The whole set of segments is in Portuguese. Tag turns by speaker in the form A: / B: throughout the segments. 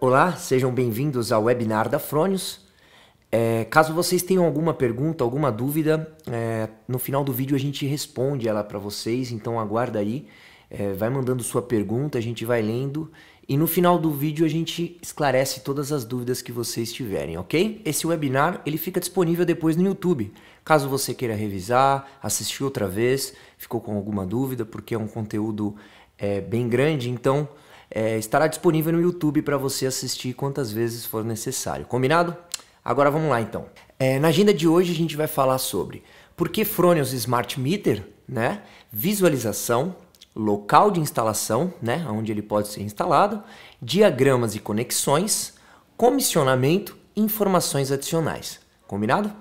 A: Olá, sejam bem-vindos ao webinar da Fronius. É, caso vocês tenham alguma pergunta, alguma dúvida, é, no final do vídeo a gente responde ela para vocês, então aguarda aí, é, vai mandando sua pergunta, a gente vai lendo e no final do vídeo a gente esclarece todas as dúvidas que vocês tiverem, ok? Esse webinar ele fica disponível depois no YouTube. Caso você queira revisar, assistir outra vez, ficou com alguma dúvida, porque é um conteúdo é, bem grande, então é, estará disponível no YouTube para você assistir quantas vezes for necessário. Combinado? Agora vamos lá então. É, na agenda de hoje a gente vai falar sobre por que Fronius Smart Meter, né? Visualização, local de instalação, né, onde ele pode ser instalado, diagramas e conexões, comissionamento e informações adicionais. Combinado?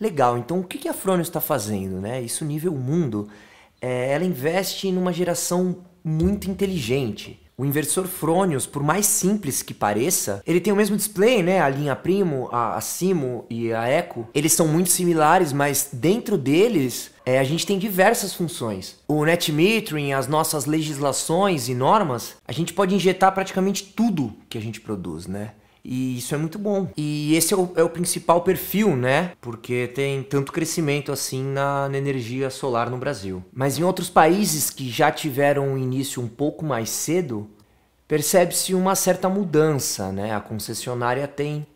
A: Legal, então o que a Fronio está fazendo? Né? Isso nível mundo, é, ela investe numa geração muito inteligente, o inversor Fronius, por mais simples que pareça, ele tem o mesmo display, né? A linha primo, a, a simo e a eco. Eles são muito similares, mas dentro deles é, a gente tem diversas funções. O net metering, as nossas legislações e normas, a gente pode injetar praticamente tudo que a gente produz, né? E isso é muito bom. E esse é o, é o principal perfil, né? Porque tem tanto crescimento assim na, na, energia solar no Brasil. Mas em outros países que já tiveram um início um pouco mais cedo, percebe-se uma certa mudança, né? A concessionária tem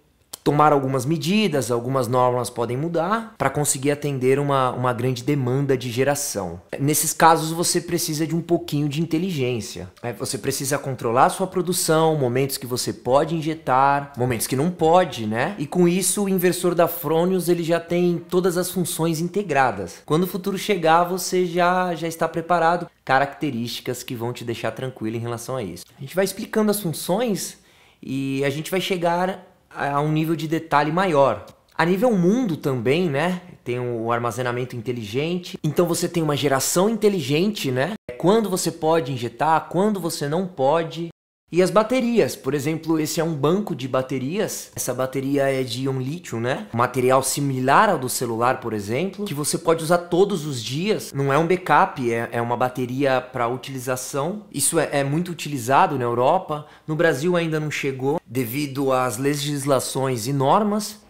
A: tomar algumas medidas, algumas normas podem mudar para conseguir atender uma, uma grande demanda de geração. Nesses casos, você precisa de um pouquinho de inteligência. Né? Você precisa controlar sua produção, momentos que você pode injetar, momentos que não pode, né? E com isso, o inversor da Fronius ele já tem todas as funções integradas. Quando o futuro chegar, você já, já está preparado. Características que vão te deixar tranquilo em relação a isso. A gente vai explicando as funções e a gente vai chegar a um nível de detalhe maior. A nível mundo também, né? Tem o armazenamento inteligente. Então você tem uma geração inteligente, né? É quando você pode injetar, quando você não pode. E as baterias, por exemplo, esse é um banco de baterias. Essa bateria é de íon lítio, né? material similar ao do celular, por exemplo, que você pode usar todos os dias. Não é um backup, é, é uma bateria para utilização. Isso é, é muito utilizado na Europa. No Brasil ainda não chegou, devido às legislações e normas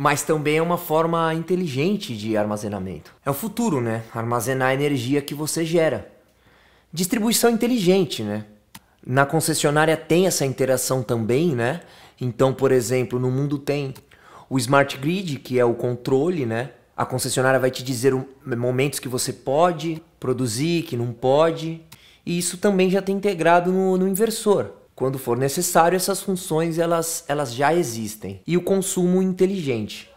A: mas também é uma forma inteligente de armazenamento. É o futuro, né? Armazenar a energia que você gera. Distribuição inteligente, né? Na concessionária tem essa interação também, né? Então, por exemplo, no mundo tem o smart grid, que é o controle, né? A concessionária vai te dizer momentos que você pode produzir, que não pode. E isso também já tem integrado no, no inversor. Quando for necessário, essas funções elas, elas já existem. E o consumo inteligente.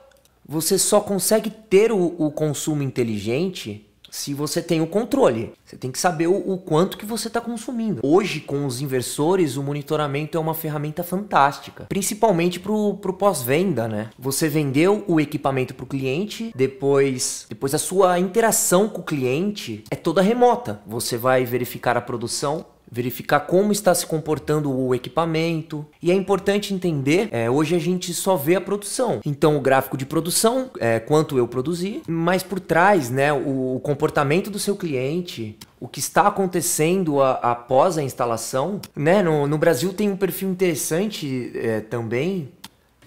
A: Você só consegue ter o, o consumo inteligente se você tem o controle. Você tem que saber o, o quanto que você está consumindo. Hoje, com os inversores, o monitoramento é uma ferramenta fantástica, principalmente para o pós-venda, né? Você vendeu o equipamento para o cliente, depois, depois a sua interação com o cliente é toda remota. Você vai verificar a produção, verificar como está se comportando o equipamento. E é importante entender, é, hoje a gente só vê a produção. Então o gráfico de produção, é, quanto eu produzi, mas por trás, né, o, o comportamento do seu cliente, o que está acontecendo a, a, após a instalação, né? No, no, Brasil tem um perfil interessante é, também,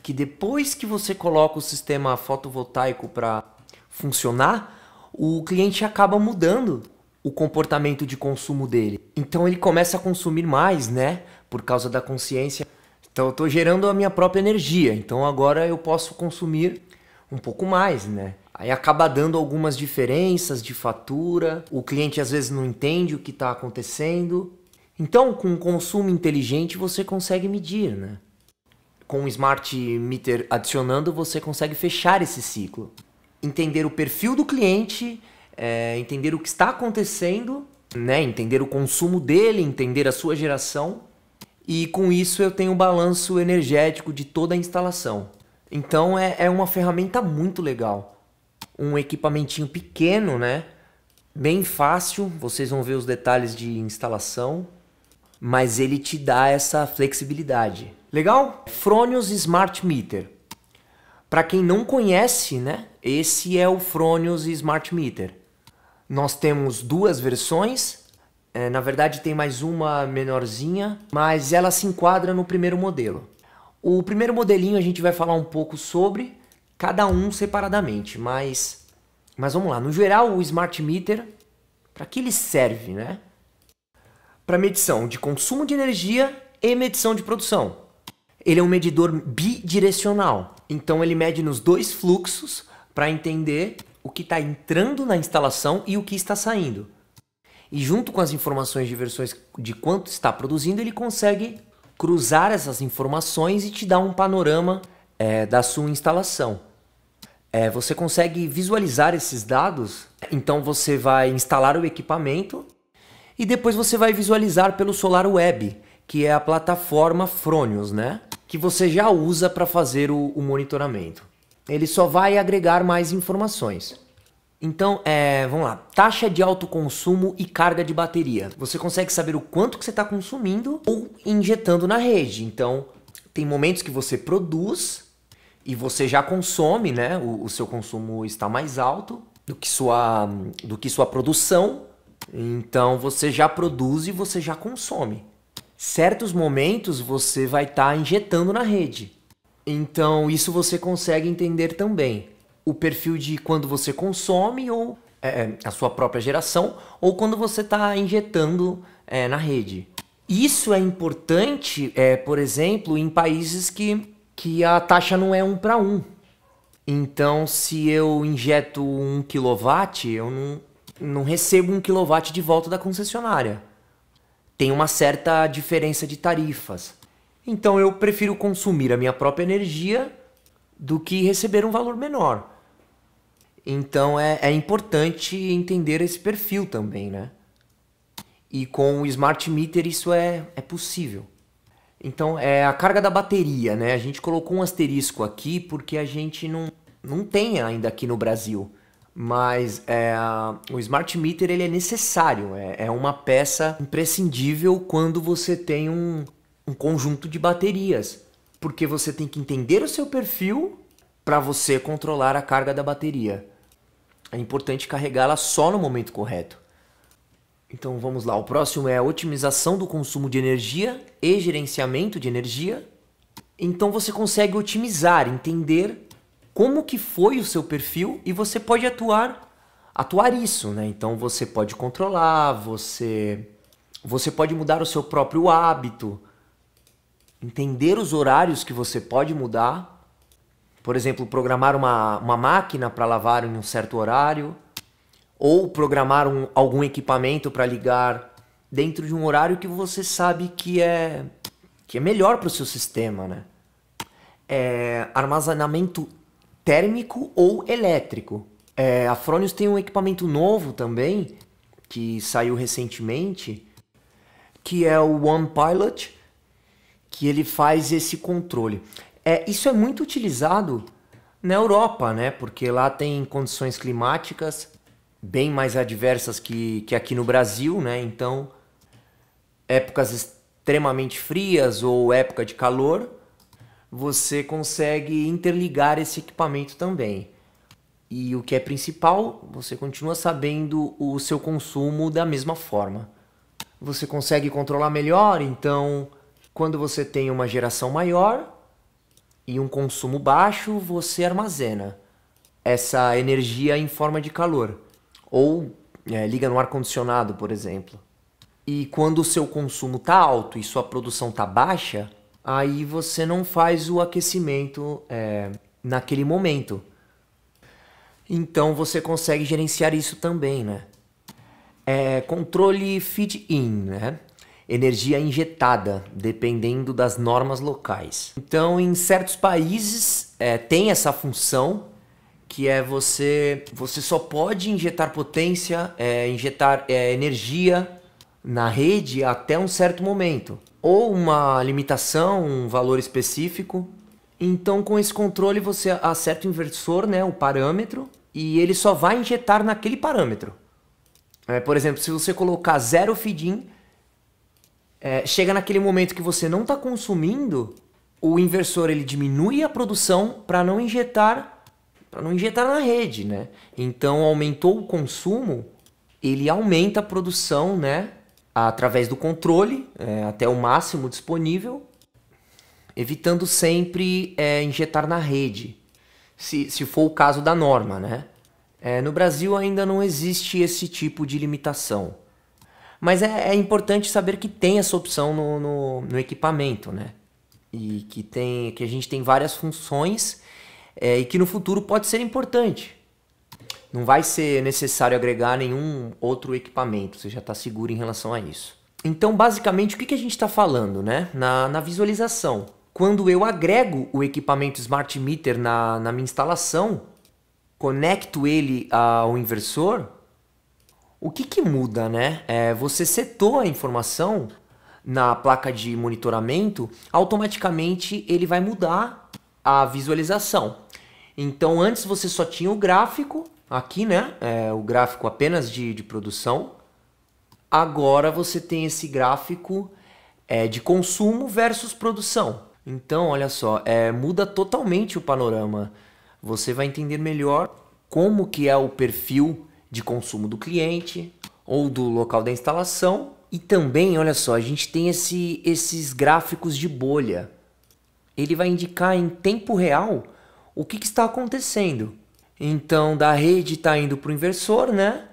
A: que depois que você coloca o sistema fotovoltaico para funcionar, o cliente acaba mudando o comportamento de consumo dele. Então ele começa a consumir mais, né? Por causa da consciência. Então eu estou gerando a minha própria energia. Então agora eu posso consumir um pouco mais, né? Aí acaba dando algumas diferenças de fatura. O cliente às vezes não entende o que está acontecendo. Então, com um consumo inteligente você consegue medir, né? Com o um smart meter adicionando, você consegue fechar esse ciclo, entender o perfil do cliente é, entender o que está acontecendo, né? entender o consumo dele, entender a sua geração. E com isso eu tenho o um balanço energético de toda a instalação. Então é, é uma ferramenta muito legal. Um equipamentinho pequeno, né? Bem fácil, vocês vão ver os detalhes de instalação, mas ele te dá essa flexibilidade. Legal? Fronius Smart Meter. Para quem não conhece, né? Esse é o Fronius Smart Meter. Nós temos duas versões. É, na verdade, tem mais uma menorzinha, mas ela se enquadra no primeiro modelo. O primeiro modelinho a gente vai falar um pouco sobre cada um separadamente, mas, mas vamos lá. No geral, o Smart Meter, para que ele serve, né? Para medição de consumo de energia e medição de produção. Ele é um medidor bidirecional, então ele mede nos dois fluxos para entender o que está entrando na instalação e o que está saindo. E junto com as informações de versões de quanto está produzindo, ele consegue cruzar essas informações e te dar um panorama é, da sua instalação. É, você consegue visualizar esses dados, então você vai instalar o equipamento e depois você vai visualizar pelo Solar Web, que é a plataforma Fronius, né? Que você já usa para fazer o, o monitoramento. Ele só vai agregar mais informações. Então, é, vamos lá. Taxa de autoconsumo e carga de bateria. Você consegue saber o quanto que você está consumindo ou injetando na rede. Então, tem momentos que você produz e você já consome, né? O, o seu consumo está mais alto do que sua, do que sua produção. Então, você já produz e você já consome certos momentos você vai estar tá injetando na rede. Então, isso você consegue entender também. O perfil de quando você consome ou é, é a sua própria geração ou quando você está injetando é, na rede. Isso é importante, é, por exemplo, em países que, que a taxa não é um para um. Então, se eu injeto um quilowatt, eu não, não recebo um quilowatt de volta da concessionária. Tem uma certa diferença de tarifas. Então eu prefiro consumir a minha própria energia do que receber um valor menor. Então é, é importante entender esse perfil também, né? E com o smart meter isso é, é possível. Então é a carga da bateria, né? A gente colocou um asterisco aqui porque a gente não, não tem ainda aqui no Brasil. Mas é, o smart meter ele é necessário, é, é uma peça imprescindível quando você tem um, um conjunto de baterias, porque você tem que entender o seu perfil para você controlar a carga da bateria. É importante carregá-la só no momento correto. Então vamos lá, o próximo é a otimização do consumo de energia e gerenciamento de energia. Então você consegue otimizar, entender como que foi o seu perfil e você pode atuar atuar isso, né? Então você pode controlar, você você pode mudar o seu próprio hábito, entender os horários que você pode mudar. Por exemplo, programar uma, uma máquina para lavar em um certo horário, ou programar um, algum equipamento para ligar dentro de um horário que você sabe que é, que é melhor para o seu sistema. Né? É, armazenamento térmico ou elétrico. É, a Fronius tem um equipamento novo também, que saiu recentemente, que é o One Pilot, que ele faz esse controle. É, isso é muito utilizado na Europa, né? Porque lá tem condições climáticas bem mais adversas que, que aqui no Brasil, né? Então, épocas extremamente frias ou época de calor, você consegue interligar esse equipamento também. E o que é principal, você continua sabendo o seu consumo da mesma forma. Você consegue controlar melhor, então quando você tem uma geração maior e um consumo baixo, você armazena essa energia em forma de calor. Ou é, liga no ar-condicionado, por exemplo. E quando o seu consumo está alto e sua produção está baixa, aí você não faz o aquecimento é, naquele momento. Então você consegue gerenciar isso também, né? É, controle feed-in, né? energia injetada, dependendo das normas locais. Então, em certos países, é, tem essa função que é você você só pode injetar potência, é, injetar é, energia na rede até um certo momento, ou uma limitação, um valor específico. Então, com esse controle você acerta o inversor, né, o parâmetro, e ele só vai injetar naquele parâmetro. É, por exemplo, se você colocar zero feed-in, é, chega naquele momento que você não está consumindo, o inversor ele diminui a produção para não injetar para não injetar na rede, né? Então aumentou o consumo, ele aumenta a produção, né? Através do controle é, até o máximo disponível, evitando sempre é, injetar na rede, se, se for o caso da norma, né? É, no Brasil ainda não existe esse tipo de limitação. Mas é, é importante saber que tem essa opção no, no, no, equipamento, né? E que, tem, que a gente tem várias funções é, e que no futuro pode ser importante. Não vai ser necessário agregar nenhum outro equipamento, você já está seguro em relação a isso. Então, basicamente, o que, que a gente está falando né? na, na visualização? Quando eu agrego o equipamento Smart Meter na, na minha instalação, conecto ele ao inversor, o que, que muda, né? É, você setou a informação na placa de monitoramento, automaticamente ele vai mudar a visualização. Então antes você só tinha o gráfico aqui, né? É, o gráfico apenas de, de produção. Agora você tem esse gráfico é, de consumo versus produção. Então, olha só, é, muda totalmente o panorama. Você vai entender melhor como que é o perfil de consumo do cliente ou do local da instalação. E também, olha só, a gente tem esse, esses gráficos de bolha. Ele vai indicar em tempo real o que, que está acontecendo. Então, da rede está indo para o inversor, né?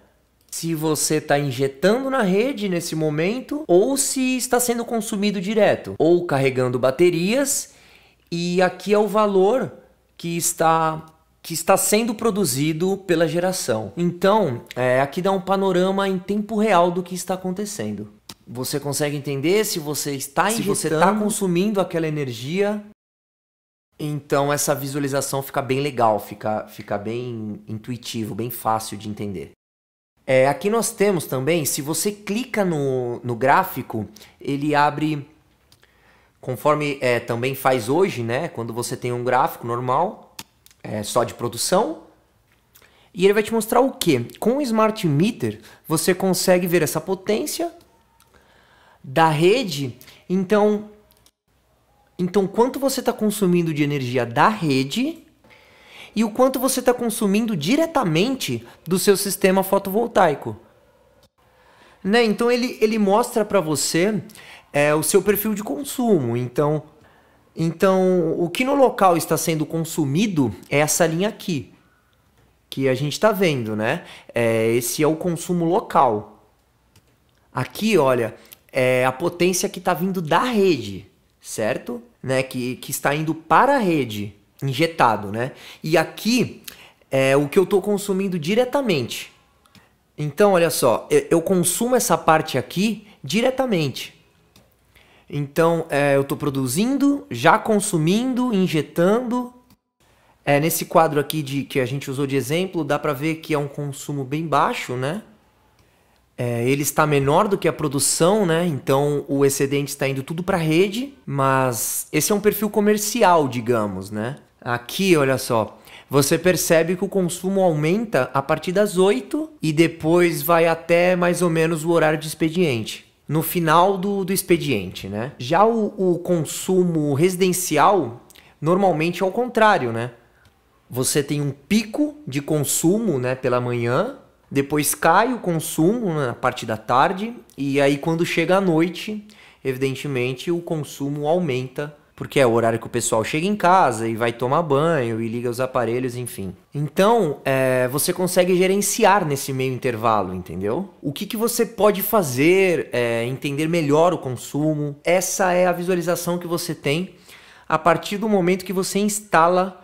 A: Se você está injetando na rede nesse momento, ou se está sendo consumido direto, ou carregando baterias. E aqui é o valor que está que está sendo produzido pela geração. Então, é, aqui dá um panorama em tempo real do que está acontecendo. Você consegue entender se você está se injetando... você está consumindo aquela energia. Então essa visualização fica bem legal, fica, fica bem intuitivo, bem fácil de entender. É, aqui nós temos também, se você clica no, no gráfico, ele abre, conforme é, também faz hoje, né? Quando você tem um gráfico normal, é, só de produção. E ele vai te mostrar o que? Com o Smart Meter, você consegue ver essa potência da rede. Então, então quanto você está consumindo de energia da rede e o quanto você está consumindo diretamente do seu sistema fotovoltaico. Né? Então ele, ele mostra para você é, o seu perfil de consumo. Então, então, o que no local está sendo consumido é essa linha aqui, que a gente está vendo, né? É, esse é o consumo local. Aqui, olha, é a potência que está vindo da rede, certo? Né? Que, que está indo para a rede, injetado, né? E aqui é o que eu estou consumindo diretamente. Então, olha só, eu, eu consumo essa parte aqui diretamente. Então, é, eu estou produzindo, já consumindo, injetando. É, nesse quadro aqui de, que a gente usou de exemplo, dá para ver que é um consumo bem baixo, né? É, ele está menor do que a produção, né? Então o excedente está indo tudo para a rede, mas esse é um perfil comercial, digamos, né? Aqui, olha só, você percebe que o consumo aumenta a partir das 8 e depois vai até mais ou menos o horário de expediente no final do, do expediente, né? Já o, o consumo residencial, normalmente é o contrário, né? Você tem um pico de consumo, né, pela manhã, depois cai o consumo né, na parte da tarde e aí quando chega à noite, evidentemente o consumo aumenta porque é o horário que o pessoal chega em casa e vai tomar banho e liga os aparelhos, enfim. Então, é, você consegue gerenciar nesse meio intervalo, entendeu? O que, que você pode fazer, é, entender melhor o consumo. Essa é a visualização que você tem a partir do momento que você instala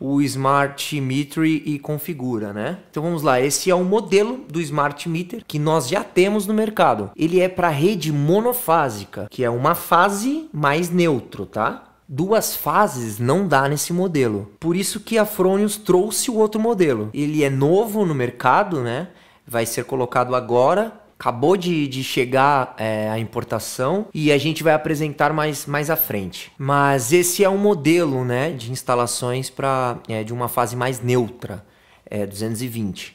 A: o Smart Meter e configura, né? Então vamos lá, esse é o modelo do Smart Meter que nós já temos no mercado. Ele é para rede monofásica, que é uma fase mais neutro, tá? Duas fases não dá nesse modelo. Por isso que a Fronius trouxe o outro modelo. Ele é novo no mercado, né? Vai ser colocado agora Acabou de, de chegar é, a importação e a gente vai apresentar mais, mais à frente. Mas esse é um modelo né, de instalações para é, de uma fase mais neutra, é, 220.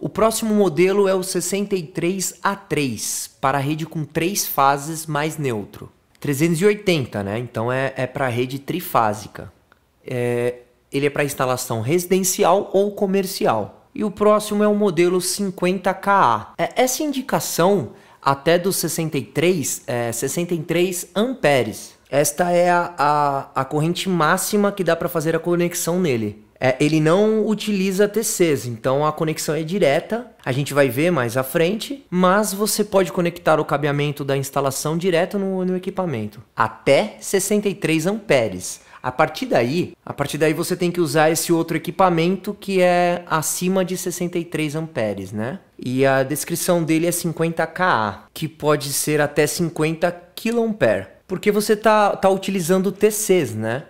A: O próximo modelo é o 63A3, para rede com três fases mais neutro. 380, né? Então é, é para rede trifásica. É, ele é para instalação residencial ou comercial e o próximo é o modelo 50KA. É, essa indicação até dos 63, é, 63 amperes. Esta é a, a, a corrente máxima que dá para fazer a conexão nele. É, ele não utiliza TCs, então a conexão é direta. A gente vai ver mais à frente, mas você pode conectar o cabeamento da instalação direto no, no equipamento, até 63 amperes. A partir daí, a partir daí você tem que usar esse outro equipamento que é acima de 63 amperes, né? E a descrição dele é 50 kA, que pode ser até 50 kA, porque você tá, tá utilizando TCs, né?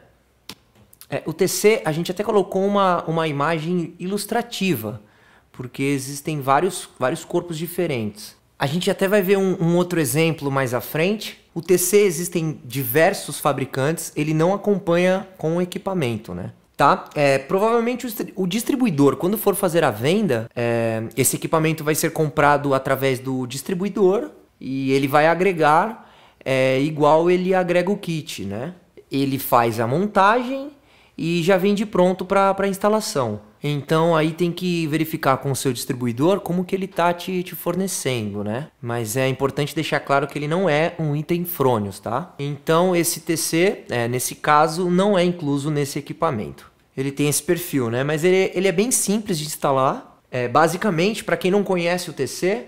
A: É, o TC, a gente até colocou uma, uma imagem ilustrativa, porque existem vários, vários corpos diferentes. A gente até vai ver um, um, outro exemplo mais à frente. O TC existem diversos fabricantes, ele não acompanha com o equipamento, né? Tá? É, provavelmente o, o distribuidor, quando for fazer a venda, é, esse equipamento vai ser comprado através do distribuidor e ele vai agregar é, igual ele agrega o kit, né? Ele faz a montagem e já vem de pronto para instalação. Então aí tem que verificar com o seu distribuidor como que ele tá te, te fornecendo, né? Mas é importante deixar claro que ele não é um item frônios, tá? Então esse TC, é, nesse caso, não é incluso nesse equipamento. Ele tem esse perfil, né? Mas ele, ele é bem simples de instalar. É, basicamente, para quem não conhece o TC,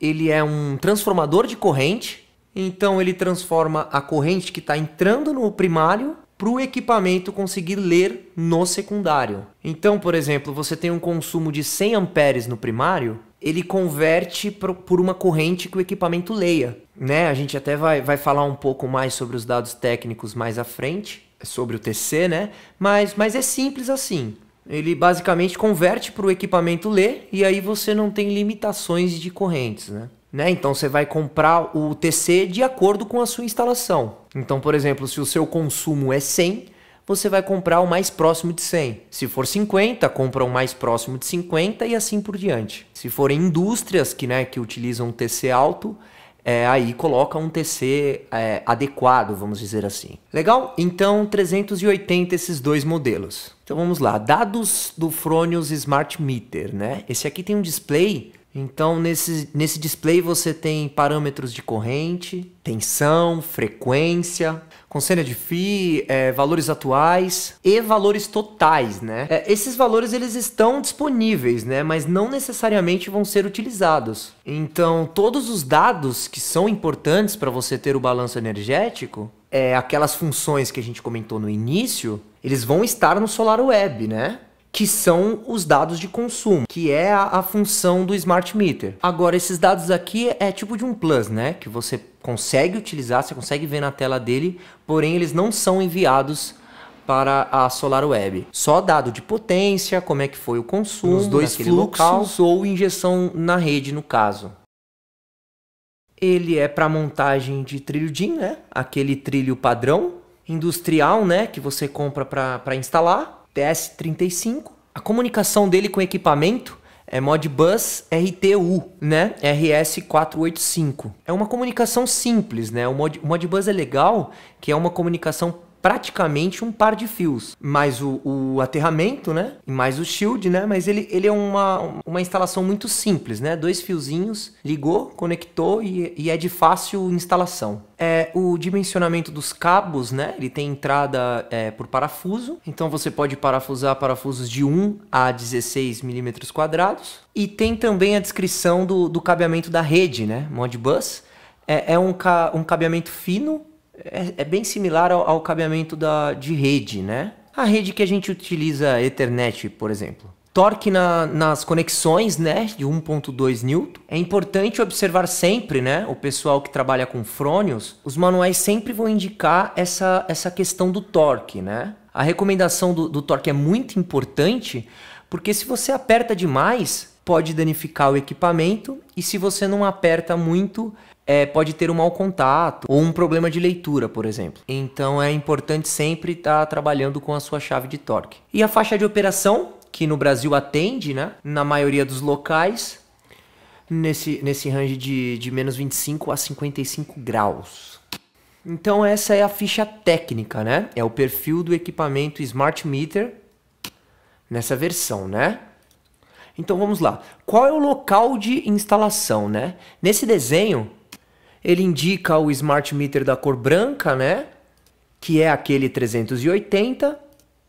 A: ele é um transformador de corrente. Então ele transforma a corrente que está entrando no primário para o equipamento conseguir ler no secundário. Então, por exemplo, você tem um consumo de 100 amperes no primário, ele converte por uma corrente que o equipamento leia. Né? A gente até vai, vai falar um pouco mais sobre os dados técnicos mais à frente, sobre o TC, né? Mas, mas é simples assim. Ele basicamente converte para o equipamento ler e aí você não tem limitações de correntes, né? Né? Então você vai comprar o TC de acordo com a sua instalação. Então, por exemplo, se o seu consumo é 100, você vai comprar o mais próximo de 100. Se for 50, compra o mais próximo de 50 e assim por diante. Se forem indústrias que, né, que utilizam um TC alto, é, aí coloca um TC é, adequado, vamos dizer assim. Legal? Então, 380 esses dois modelos. Então vamos lá, dados do Fronius Smart Meter, né? Esse aqui tem um display então, nesse, nesse display você tem parâmetros de corrente, tensão, frequência, conselho de FI, é, valores atuais e valores totais, né? É, esses valores eles estão disponíveis, né? Mas não necessariamente vão ser utilizados. Então, todos os dados que são importantes para você ter o balanço energético, é, aquelas funções que a gente comentou no início, eles vão estar no SolarWeb, né? que são os dados de consumo, que é a, a, função do smart meter. Agora, esses dados aqui é tipo de um plus, né? Que você consegue utilizar, você consegue ver na tela dele, porém eles não são enviados para a SolarWeb. Só dado de potência, como é que foi o consumo, os dois fluxos local, ou injeção na rede, no caso. Ele é para montagem de trilho DIN, né? Aquele trilho padrão industrial, né, que você compra para instalar TS-35. A comunicação dele com equipamento é Modbus RTU, né? RS485. É uma comunicação simples, né? O, Mod, o Modbus é legal, que é uma comunicação praticamente um par de fios. Mais o, o aterramento, né? E mais o shield, né? Mas ele, ele é uma, uma instalação muito simples, né? Dois fiozinhos, ligou, conectou e, e é de fácil instalação. É, o dimensionamento dos cabos, né? Ele tem entrada é, por parafuso, então você pode parafusar parafusos de 1 a 16 milímetros quadrados. E tem também a descrição do, do cabeamento da rede, né? Modbus. É, é um, ca um cabeamento fino é, é bem similar ao, ao cabeamento da, de rede, né? A rede que a gente utiliza Ethernet, por exemplo. Torque na, nas conexões, né, de 1.2 N. É importante observar sempre, né, o pessoal que trabalha com frônios, os manuais sempre vão indicar essa, essa questão do torque, né? A recomendação do, do torque é muito importante, porque se você aperta demais, pode danificar o equipamento, e se você não aperta muito, é, pode ter um mau contato ou um problema de leitura, por exemplo. Então é importante sempre estar tá trabalhando com a sua chave de torque. E a faixa de operação, que no Brasil atende, né? Na maioria dos locais, nesse, nesse range de, de menos 25 a 55 graus. Então essa é a ficha técnica, né? É o perfil do equipamento Smart Meter nessa versão, né? Então vamos lá. Qual é o local de instalação, né? Nesse desenho, ele indica o smart meter da cor branca, né? Que é aquele 380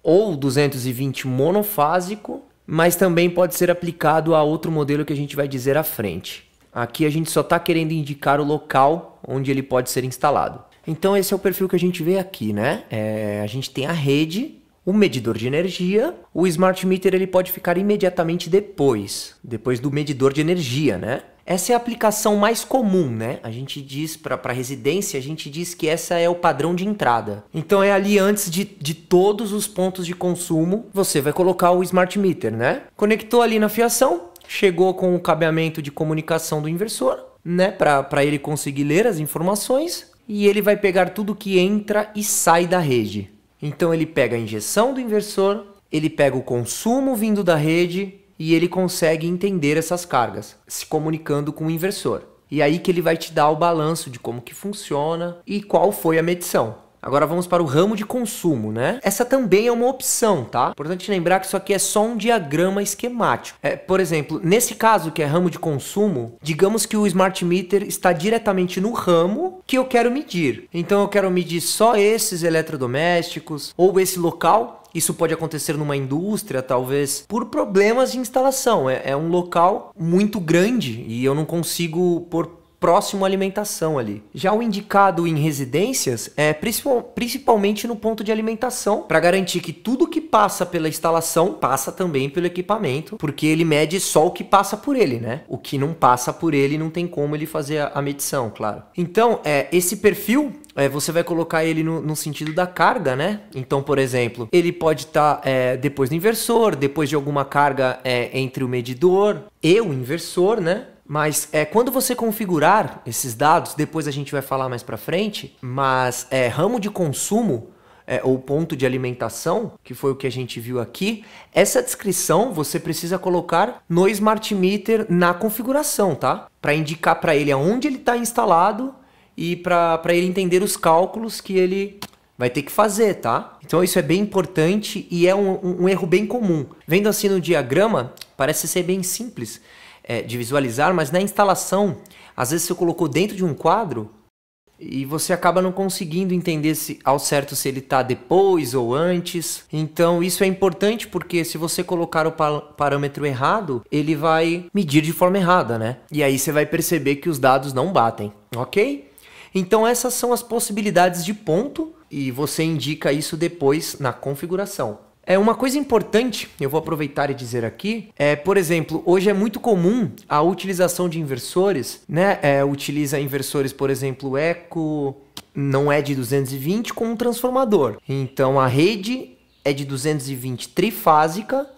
A: ou 220 monofásico, mas também pode ser aplicado a outro modelo que a gente vai dizer à frente. Aqui a gente só está querendo indicar o local onde ele pode ser instalado. Então esse é o perfil que a gente vê aqui, né? É, a gente tem a rede, o medidor de energia, o smart meter ele pode ficar imediatamente depois, depois do medidor de energia, né? Essa é a aplicação mais comum, né? A gente diz para residência, a gente diz que essa é o padrão de entrada. Então é ali antes de, de todos os pontos de consumo, você vai colocar o smart meter, né? Conectou ali na fiação, chegou com o cabeamento de comunicação do inversor, né? Para ele conseguir ler as informações e ele vai pegar tudo que entra e sai da rede. Então ele pega a injeção do inversor, ele pega o consumo vindo da rede, e ele consegue entender essas cargas, se comunicando com o inversor. E é aí que ele vai te dar o balanço de como que funciona e qual foi a medição. Agora vamos para o ramo de consumo, né? Essa também é uma opção, tá? Importante lembrar que isso aqui é só um diagrama esquemático. É, por exemplo, nesse caso que é ramo de consumo, digamos que o smart meter está diretamente no ramo que eu quero medir. Então eu quero medir só esses eletrodomésticos ou esse local isso pode acontecer numa indústria, talvez, por problemas de instalação. É, é, um local muito grande e eu não consigo pôr próximo à alimentação ali. Já o indicado em residências é principalmente no ponto de alimentação, para garantir que tudo que passa pela instalação passa também pelo equipamento, porque ele mede só o que passa por ele, né? O que não passa por ele não tem como ele fazer a medição, claro. Então, é, esse perfil é, você vai colocar ele no, no, sentido da carga, né? Então, por exemplo, ele pode estar tá, é, depois do inversor, depois de alguma carga é, entre o medidor e o inversor, né? Mas é quando você configurar esses dados, depois a gente vai falar mais para frente, mas é, ramo de consumo é, ou ponto de alimentação, que foi o que a gente viu aqui, essa descrição você precisa colocar no Smart Meter na configuração, tá? Para indicar para ele aonde ele está instalado e para ele entender os cálculos que ele vai ter que fazer, tá? Então isso é bem importante e é um, um, um erro bem comum. Vendo assim no diagrama, parece ser bem simples, é, de visualizar, mas na instalação, às vezes você colocou dentro de um quadro e você acaba não conseguindo entender se ao certo se ele está depois ou antes. Então isso é importante porque se você colocar o parâmetro errado, ele vai medir de forma errada, né? E aí você vai perceber que os dados não batem, ok? Então essas são as possibilidades de ponto e você indica isso depois na configuração. É uma coisa importante, eu vou aproveitar e dizer aqui, é, por exemplo, hoje é muito comum a utilização de inversores, né? É, utiliza inversores, por exemplo, eco não é de 220 com um transformador. Então a rede é de 220 trifásica,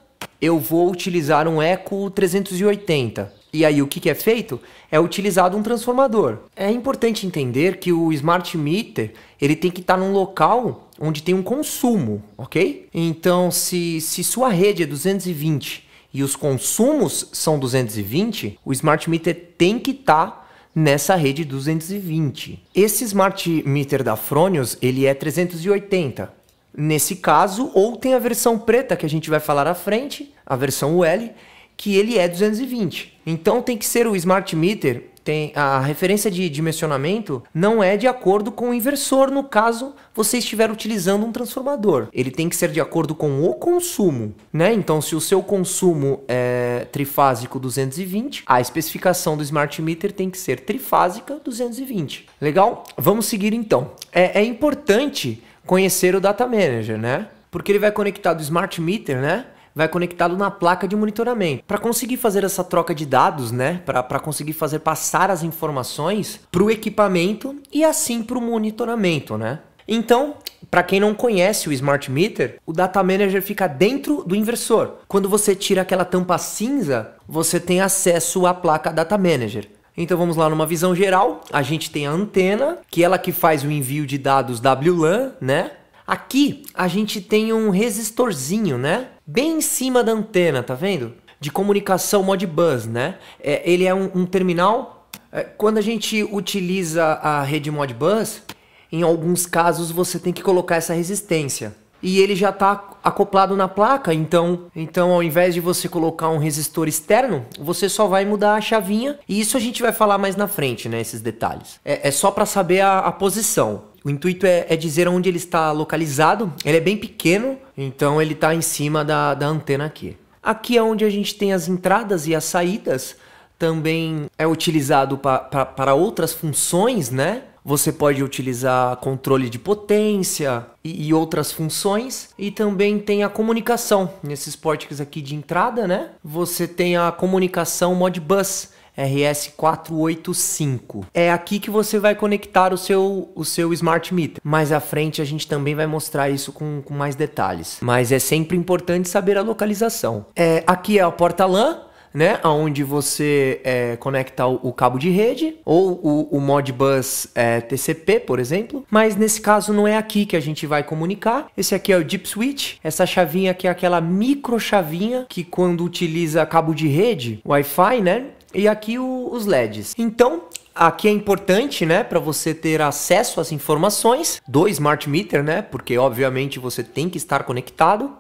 A: eu vou utilizar um eco 380. E aí o que, que é feito? É utilizado um transformador. É importante entender que o smart meter ele tem que estar num local onde tem um consumo, ok? Então, se, se sua rede é 220 e os consumos são 220, o smart meter tem que estar tá nessa rede 220. Esse smart meter da Fronius, ele é 380. Nesse caso, ou tem a versão preta que a gente vai falar à frente, a versão UL, que ele é 220. Então tem que ser o smart meter tem a referência de dimensionamento não é de acordo com o inversor no caso você estiver utilizando um transformador. Ele tem que ser de acordo com o consumo, né? Então, se o seu consumo é trifásico 220, a especificação do smart meter tem que ser trifásica 220. Legal? Vamos seguir então. É, é importante conhecer o data manager, né? Porque ele vai conectar do smart meter, né? vai conectado na placa de monitoramento. Para conseguir fazer essa troca de dados, né, para conseguir fazer passar as informações para o equipamento e assim para o monitoramento, né? Então, para quem não conhece o smart meter, o data manager fica dentro do inversor. Quando você tira aquela tampa cinza, você tem acesso à placa data manager. Então vamos lá numa visão geral, a gente tem a antena, que é ela que faz o envio de dados WLAN, né? Aqui a gente tem um resistorzinho, né? Bem em cima da antena, tá vendo? De comunicação Modbus, né? É, ele é um, um terminal. É, quando a gente utiliza a rede Modbus, em alguns casos você tem que colocar essa resistência. E ele já está acoplado na placa, então, então ao invés de você colocar um resistor externo, você só vai mudar a chavinha. E isso a gente vai falar mais na frente, né? Esses detalhes. É, é só para saber a, a posição. O intuito é, é dizer onde ele está localizado. Ele é bem pequeno, então ele está em cima da, da antena aqui. Aqui é onde a gente tem as entradas e as saídas. Também é utilizado para outras funções, né? Você pode utilizar controle de potência e, e, outras funções. E também tem a comunicação. Nesses pórticos aqui de entrada, né? Você tem a comunicação Modbus, RS485. É aqui que você vai conectar o seu, o seu smart meter. Mais à frente a gente também vai mostrar isso com, com mais detalhes. Mas é sempre importante saber a localização. É, aqui é a porta LAN, né? Onde você é, conecta o, o, cabo de rede ou o, o Modbus é, TCP, por exemplo. Mas nesse caso não é aqui que a gente vai comunicar. Esse aqui é o Deep Switch. Essa chavinha aqui é aquela micro chavinha que quando utiliza cabo de rede, Wi-Fi, né? e aqui o, os LEDs. Então, aqui é importante, né, para você ter acesso às informações do smart meter, né? Porque obviamente você tem que estar conectado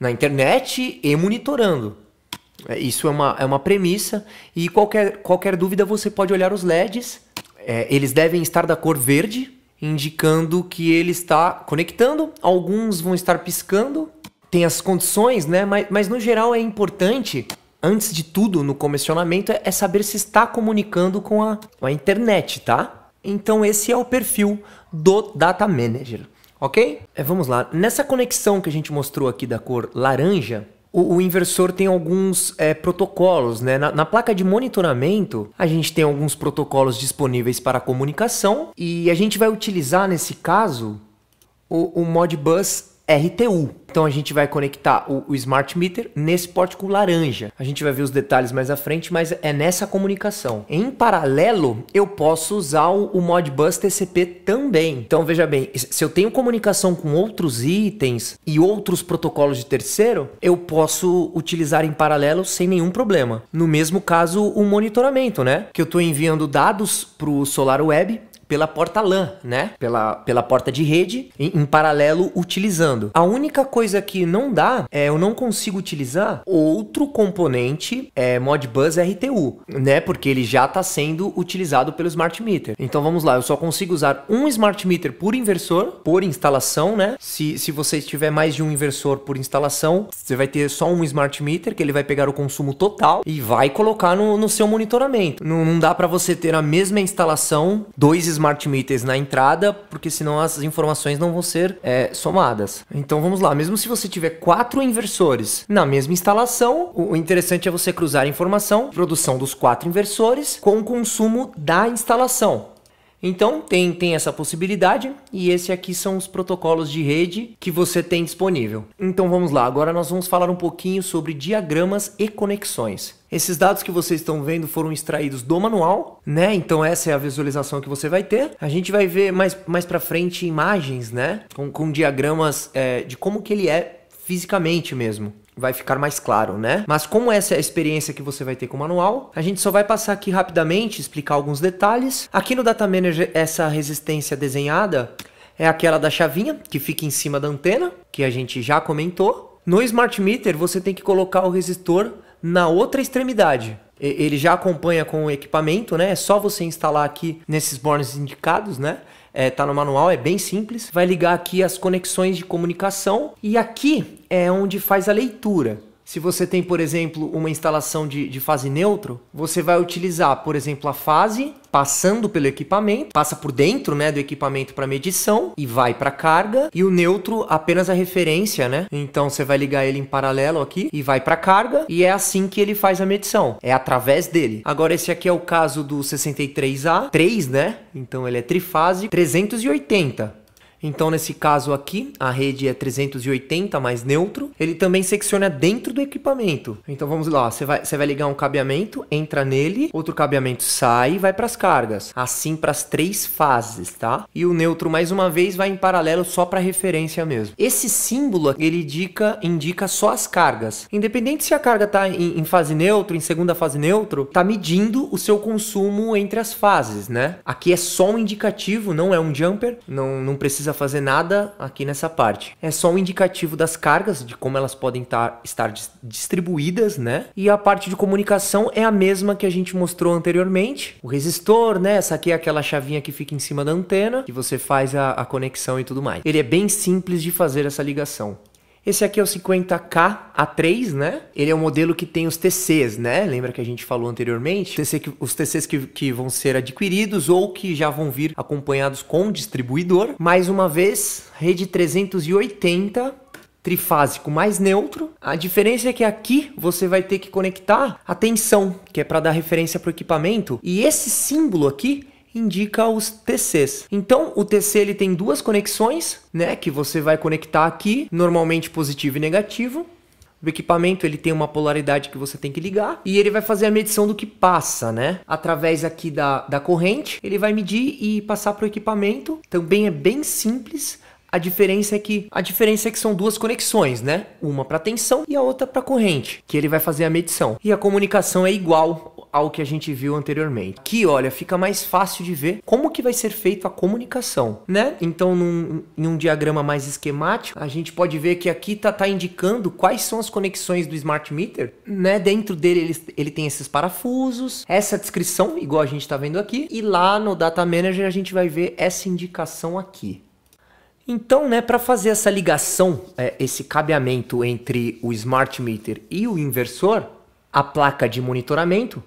A: na internet e monitorando. É, isso é uma, é uma premissa e qualquer, qualquer dúvida você pode olhar os LEDs. É, eles devem estar da cor verde, indicando que ele está conectando. Alguns vão estar piscando. Tem as condições, né? Mas, mas no geral é importante antes de tudo, no comissionamento, é, é saber se está comunicando com a, com a internet, tá? Então esse é o perfil do Data Manager, ok? É, vamos lá. Nessa conexão que a gente mostrou aqui da cor laranja, o, o inversor tem alguns é, protocolos, né? Na, na, placa de monitoramento, a gente tem alguns protocolos disponíveis para comunicação e a gente vai utilizar, nesse caso, o, o Modbus RTU. Então a gente vai conectar o, o, smart meter nesse pórtico laranja. A gente vai ver os detalhes mais à frente, mas é nessa comunicação. Em paralelo, eu posso usar o, o Modbus TCP também. Então veja bem, se eu tenho comunicação com outros itens e outros protocolos de terceiro, eu posso utilizar em paralelo sem nenhum problema. No mesmo caso, o monitoramento, né? Que eu estou enviando dados para o SolarWeb pela porta LAN, né? Pela, pela porta de rede, em, em, paralelo utilizando. A única coisa que não dá é eu não consigo utilizar outro componente é, Modbus RTU, né? Porque ele já está sendo utilizado pelo smart meter. Então vamos lá, eu só consigo usar um smart meter por inversor, por instalação, né? Se, se você tiver mais de um inversor por instalação, você vai ter só um smart meter que ele vai pegar o consumo total e vai colocar no, no seu monitoramento. Não, não dá para você ter a mesma instalação, dois smart meters na entrada, porque senão as informações não vão ser é, somadas. Então vamos lá, mesmo se você tiver quatro inversores na mesma instalação, o interessante é você cruzar a informação, produção dos quatro inversores, com o consumo da instalação. Então tem, tem essa possibilidade e esse aqui são os protocolos de rede que você tem disponível. Então vamos lá, agora nós vamos falar um pouquinho sobre diagramas e conexões. Esses dados que vocês estão vendo foram extraídos do manual, né? Então essa é a visualização que você vai ter. A gente vai ver mais, mais para frente imagens, né? Com, com diagramas é, de como que ele é fisicamente mesmo vai ficar mais claro, né? Mas como essa é a experiência que você vai ter com o manual, a gente só vai passar aqui rapidamente, explicar alguns detalhes. Aqui no Data Manager, essa resistência desenhada é aquela da chavinha que fica em cima da antena, que a gente já comentou. No Smart Meter, você tem que colocar o resistor na outra extremidade. Ele já acompanha com o equipamento, né? É só você instalar aqui nesses bornes indicados, né? É, tá no manual, é bem simples. Vai ligar aqui as conexões de comunicação e aqui é onde faz a leitura. Se você tem, por exemplo, uma instalação de, de, fase neutro, você vai utilizar, por exemplo, a fase passando pelo equipamento, passa por dentro né, do equipamento para medição e vai para carga, e o neutro apenas a referência, né? Então você vai ligar ele em paralelo aqui e vai para carga, e é assim que ele faz a medição, é através dele. Agora esse aqui é o caso do 63A, 3, né? Então ele é trifase 380. Então, nesse caso aqui, a rede é 380 mais neutro. Ele também secciona dentro do equipamento. Então, vamos lá. Você vai, você vai ligar um cabeamento, entra nele, outro cabeamento sai e vai para as cargas. Assim, para as três fases, tá? E o neutro, mais uma vez, vai em paralelo só para referência mesmo. Esse símbolo, ele indica, indica só as cargas. Independente se a carga está em, em fase neutro, em segunda fase neutro, tá medindo o seu consumo entre as fases, né? Aqui é só um indicativo, não é um jumper. Não, não precisa precisa fazer nada aqui nessa parte. É só um indicativo das cargas, de como elas podem tar, tá, estar distribuídas, né? E a parte de comunicação é a mesma que a gente mostrou anteriormente. O resistor, né? Essa aqui é aquela chavinha que fica em cima da antena, que você faz a, a conexão e tudo mais. Ele é bem simples de fazer essa ligação. Esse aqui é o 50K A3, né? Ele é um modelo que tem os TCs, né? Lembra que a gente falou anteriormente? TC que, os TCs que, que vão ser adquiridos ou que já vão vir acompanhados com distribuidor. Mais uma vez, rede 380 trifásico mais neutro. A diferença é que aqui você vai ter que conectar a tensão, que é para dar referência para o equipamento, e esse símbolo aqui indica os TCs. Então, o TC ele tem duas conexões, né, que você vai conectar aqui, normalmente positivo e negativo. O equipamento ele tem uma polaridade que você tem que ligar e ele vai fazer a medição do que passa, né? Através aqui da, da corrente, ele vai medir e passar para o equipamento. Também é bem simples. A diferença é que a diferença é que são duas conexões, né? Uma para tensão e a outra para corrente, que ele vai fazer a medição. E a comunicação é igual ao que a gente viu anteriormente. Que, olha, fica mais fácil de ver como que vai ser feito a comunicação, né? Então, num, em um diagrama mais esquemático, a gente pode ver que aqui tá, tá indicando quais são as conexões do smart meter, né? Dentro dele ele, ele tem esses parafusos, essa descrição, igual a gente está vendo aqui, e lá no Data Manager a gente vai ver essa indicação aqui. Então, né, para fazer essa ligação, é, esse cabeamento entre o smart meter e o inversor, a placa de monitoramento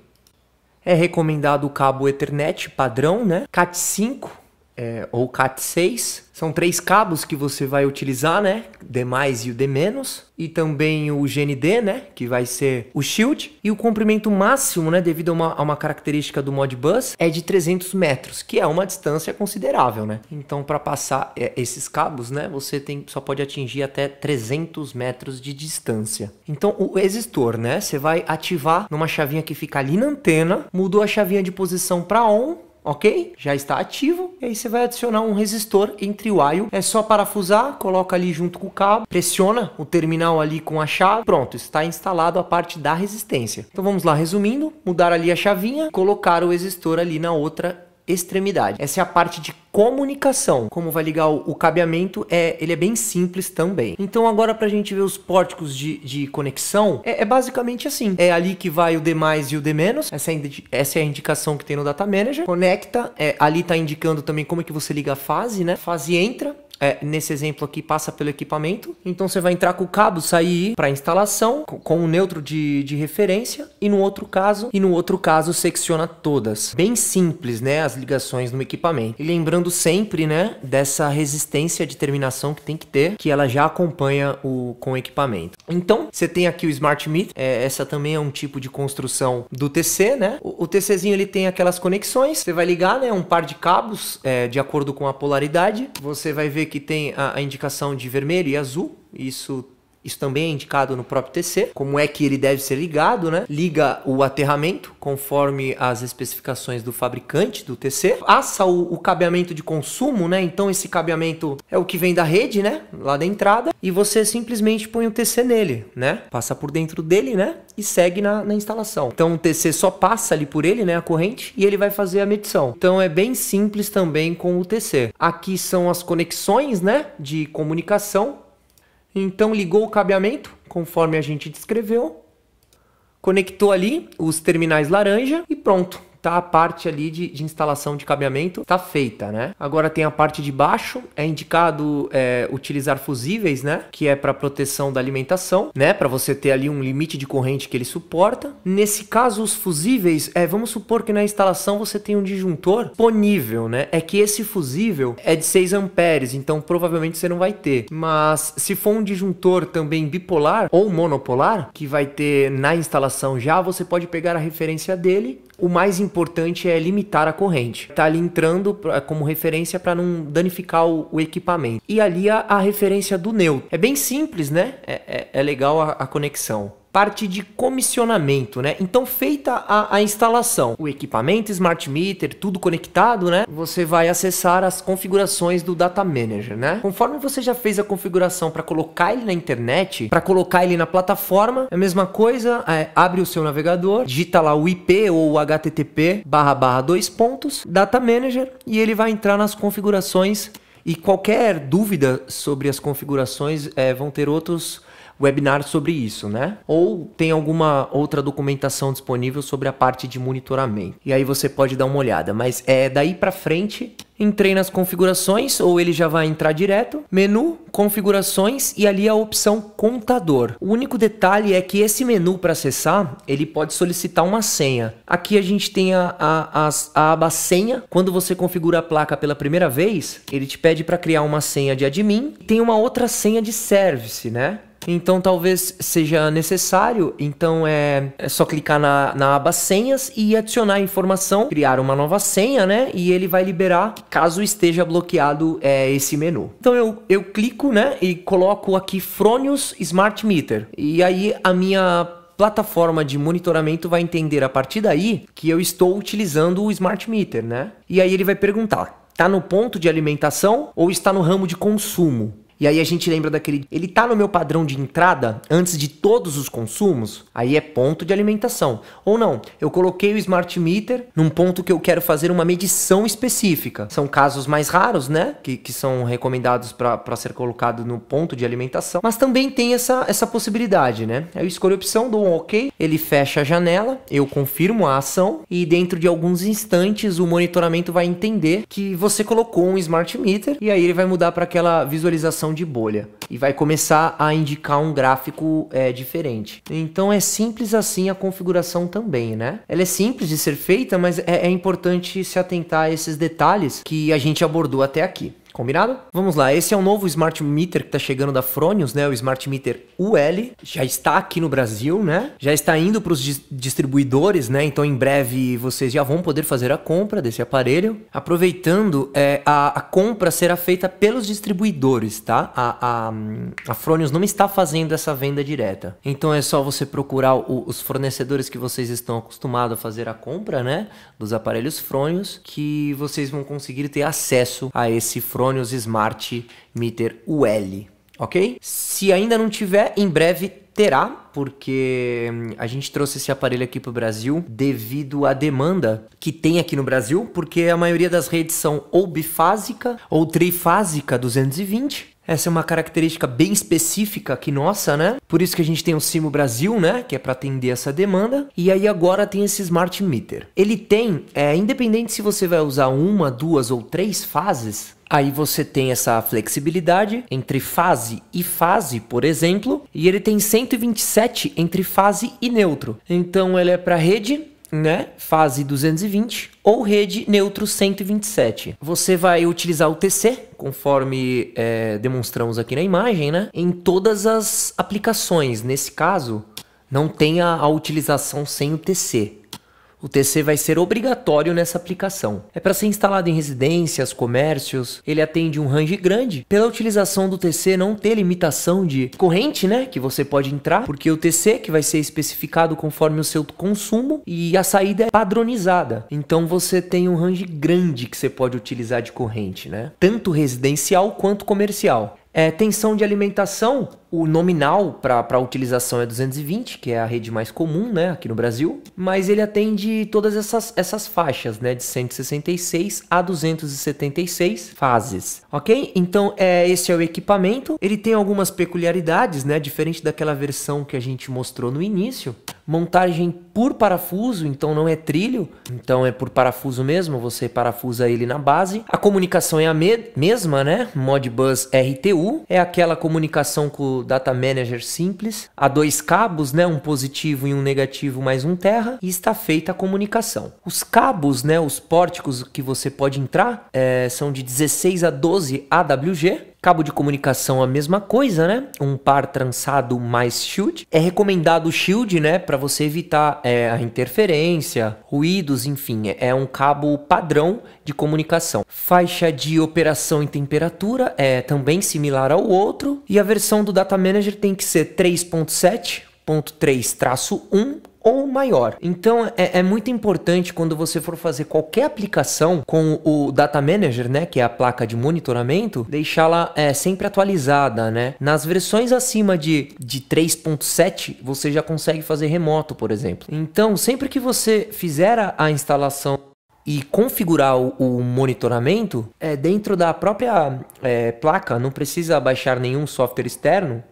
A: é recomendado o cabo Ethernet padrão, né? CAT5 é, ou CAT6. São três cabos que você vai utilizar, né? D mais e o D menos. E também o GND, né? Que vai ser o shield. E o comprimento máximo, né? Devido a uma, a uma característica do Modbus, é de 300 metros, que é uma distância considerável, né? Então, para passar é, esses cabos, né? Você tem, só pode atingir até 300 metros de distância. Então, o resistor, né? Você vai ativar numa chavinha que fica ali na antena. Mudou a chavinha de posição para on ok? Já está ativo. E aí você vai adicionar um resistor entre o wire. É só parafusar, coloca ali junto com o cabo, pressiona o terminal ali com a chave. Pronto, está instalado a parte da resistência. Então vamos lá, resumindo, mudar ali a chavinha, colocar o resistor ali na outra extremidade. Essa é a parte de comunicação. Como vai ligar o, o cabeamento, é, ele é bem simples também. Então agora para a gente ver os pórticos de, de conexão, é, é, basicamente assim. É ali que vai o D mais e o D menos. Essa, é, essa é a indicação que tem no Data Manager. Conecta, é, ali está indicando também como é que você liga a fase, né? Fase entra, é, nesse exemplo aqui, passa pelo equipamento. Então você vai entrar com o cabo sair para instalação, com o um neutro de, de referência, e no outro caso, e no outro caso secciona todas. Bem simples, né, as ligações no equipamento. E lembrando sempre, né, dessa resistência de terminação que tem que ter, que ela já acompanha o, com o equipamento. Então, você tem aqui o Smart Meter, é, essa também é um tipo de construção do TC, né? O, o TCzinho ele tem aquelas conexões, você vai ligar, né, um par de cabos é, de acordo com a polaridade, você vai ver que tem a, a indicação de vermelho e azul. Isso isso também é indicado no próprio TC, como é que ele deve ser ligado, né? Liga o aterramento conforme as especificações do fabricante do TC. Assa o, o cabeamento de consumo, né? Então esse cabeamento é o que vem da rede, né? Lá da entrada. E você simplesmente põe o TC nele, né? Passa por dentro dele, né? E segue na, na instalação. Então o TC só passa ali por ele, né? A corrente. E ele vai fazer a medição. Então é bem simples também com o TC. Aqui são as conexões, né? De comunicação então ligou o cabeamento, conforme a gente descreveu, conectou ali os terminais laranja e pronto tá a parte ali de, de instalação de cabeamento, tá feita, né? Agora tem a parte de baixo, é indicado é, utilizar fusíveis, né? Que é para proteção da alimentação, né? Para você ter ali um limite de corrente que ele suporta. Nesse caso, os fusíveis, é, vamos supor que na instalação você tem um disjuntor ponível, né? É que esse fusível é de 6 amperes, então provavelmente você não vai ter. Mas se for um disjuntor também bipolar ou monopolar, que vai ter na instalação já, você pode pegar a referência dele o mais importante é limitar a corrente. Tá ali entrando como referência para não danificar o, o, equipamento. E ali a, a referência do neutro. É bem simples, né? É, é, é legal a, a conexão parte de comissionamento, né? Então, feita a, a, instalação, o equipamento smart meter, tudo conectado, né? Você vai acessar as configurações do data manager, né? Conforme você já fez a configuração para colocar ele na internet, para colocar ele na plataforma, é a mesma coisa. É, abre o seu navegador, digita lá o IP ou o HTTP barra barra dois pontos data manager e ele vai entrar nas configurações e qualquer dúvida sobre as configurações é, vão ter outros webinar sobre isso, né? Ou tem alguma outra documentação disponível sobre a parte de monitoramento. E aí você pode dar uma olhada, mas é daí para frente entrei nas configurações ou ele já vai entrar direto, menu, configurações e ali a opção contador. O único detalhe é que esse menu para acessar, ele pode solicitar uma senha. Aqui a gente tem a, a, a, a, aba senha, quando você configura a placa pela primeira vez, ele te pede para criar uma senha de admin, tem uma outra senha de service, né? Então talvez seja necessário, então é, é só clicar na, na aba senhas e adicionar informação, criar uma nova senha, né? E ele vai liberar caso esteja bloqueado é, esse menu. Então eu, eu clico, né? E coloco aqui Fronius Smart Meter. E aí a minha plataforma de monitoramento vai entender a partir daí que eu estou utilizando o Smart Meter, né? E aí ele vai perguntar: está no ponto de alimentação ou está no ramo de consumo? E aí a gente lembra daquele. Ele tá no meu padrão de entrada antes de todos os consumos? Aí é ponto de alimentação. Ou não, eu coloquei o smart meter num ponto que eu quero fazer uma medição específica. São casos mais raros, né? Que, que são recomendados para ser colocado no ponto de alimentação. Mas também tem essa, essa possibilidade, né? Eu escolho a opção, dou um OK, ele fecha a janela, eu confirmo a ação e dentro de alguns instantes o monitoramento vai entender que você colocou um smart meter e aí ele vai mudar para aquela visualização de bolha e vai começar a indicar um gráfico é, diferente. Então é simples assim a configuração também, né? Ela é simples de ser feita, mas é, é importante se atentar a esses detalhes que a gente abordou até aqui. Combinado? Vamos lá, esse é um novo Smart Meter que está chegando da Fronius, né? O Smart Meter UL, já está aqui no Brasil, né? Já está indo para os distribuidores, né? Então em breve vocês já vão poder fazer a compra desse aparelho. Aproveitando, é, a, a, compra será feita pelos distribuidores, tá? A, a, a, Fronius não está fazendo essa venda direta. Então é só você procurar o, os fornecedores que vocês estão acostumados a fazer a compra, né? dos aparelhos frônios que vocês vão conseguir ter acesso a esse Frônios Smart Meter UL, ok? Se ainda não tiver, em breve terá, porque hum, a gente trouxe esse aparelho aqui para o Brasil devido à demanda que tem aqui no Brasil, porque a maioria das redes são ou bifásica ou trifásica 220, essa é uma característica bem específica aqui nossa, né? Por isso que a gente tem o Simo Brasil, né? Que é para atender essa demanda. E aí agora tem esse Smart Meter. Ele tem, é, independente se você vai usar uma, duas ou três fases, Aí você tem essa flexibilidade entre fase e fase, por exemplo, e ele tem 127 entre fase e neutro. Então ele é para rede, né? Fase 220 ou rede neutro 127. Você vai utilizar o TC, conforme é, demonstramos aqui na imagem, né? Em todas as aplicações. Nesse caso, não tenha a utilização sem o TC. O TC vai ser obrigatório nessa aplicação. É para ser instalado em residências, comércios, ele atende um range grande. Pela utilização do TC não ter limitação de corrente, né, que você pode entrar, porque o TC que vai ser especificado conforme o seu consumo e a saída é padronizada. Então você tem um range grande que você pode utilizar de corrente, né? Tanto residencial quanto comercial. É, tensão de alimentação, o nominal para utilização é 220, que é a rede mais comum né, aqui no Brasil, mas ele atende todas essas, essas faixas, né, de 166 a 276 fases, ok? Então, é, esse é o equipamento. Ele tem algumas peculiaridades, né, diferente daquela versão que a gente mostrou no início. Montagem por parafuso, então não é trilho, então é por parafuso mesmo, você parafusa ele na base. A comunicação é a me mesma, né? Modbus RTU é aquela comunicação com o Data Manager simples, Há dois cabos, né? Um positivo e um negativo mais um terra, e está feita a comunicação. Os cabos, né? Os pórticos que você pode entrar é, são de 16 a 12 AWG, Cabo de comunicação a mesma coisa, né? Um par trançado mais shield. É recomendado o shield, né? Para você evitar é, a interferência, ruídos, enfim. É, é um cabo padrão de comunicação. Faixa de operação e temperatura é também similar ao outro. E a versão do Data Manager tem que ser 3.7.3-1 ou maior. Então é, é, muito importante quando você for fazer qualquer aplicação com o Data Manager, né, que é a placa de monitoramento, deixá-la é, sempre atualizada, né? Nas versões acima de, de 3.7 você já consegue fazer remoto, por exemplo. Então sempre que você fizer a instalação e configurar o, o, monitoramento é dentro da própria é, placa, não precisa baixar nenhum software externo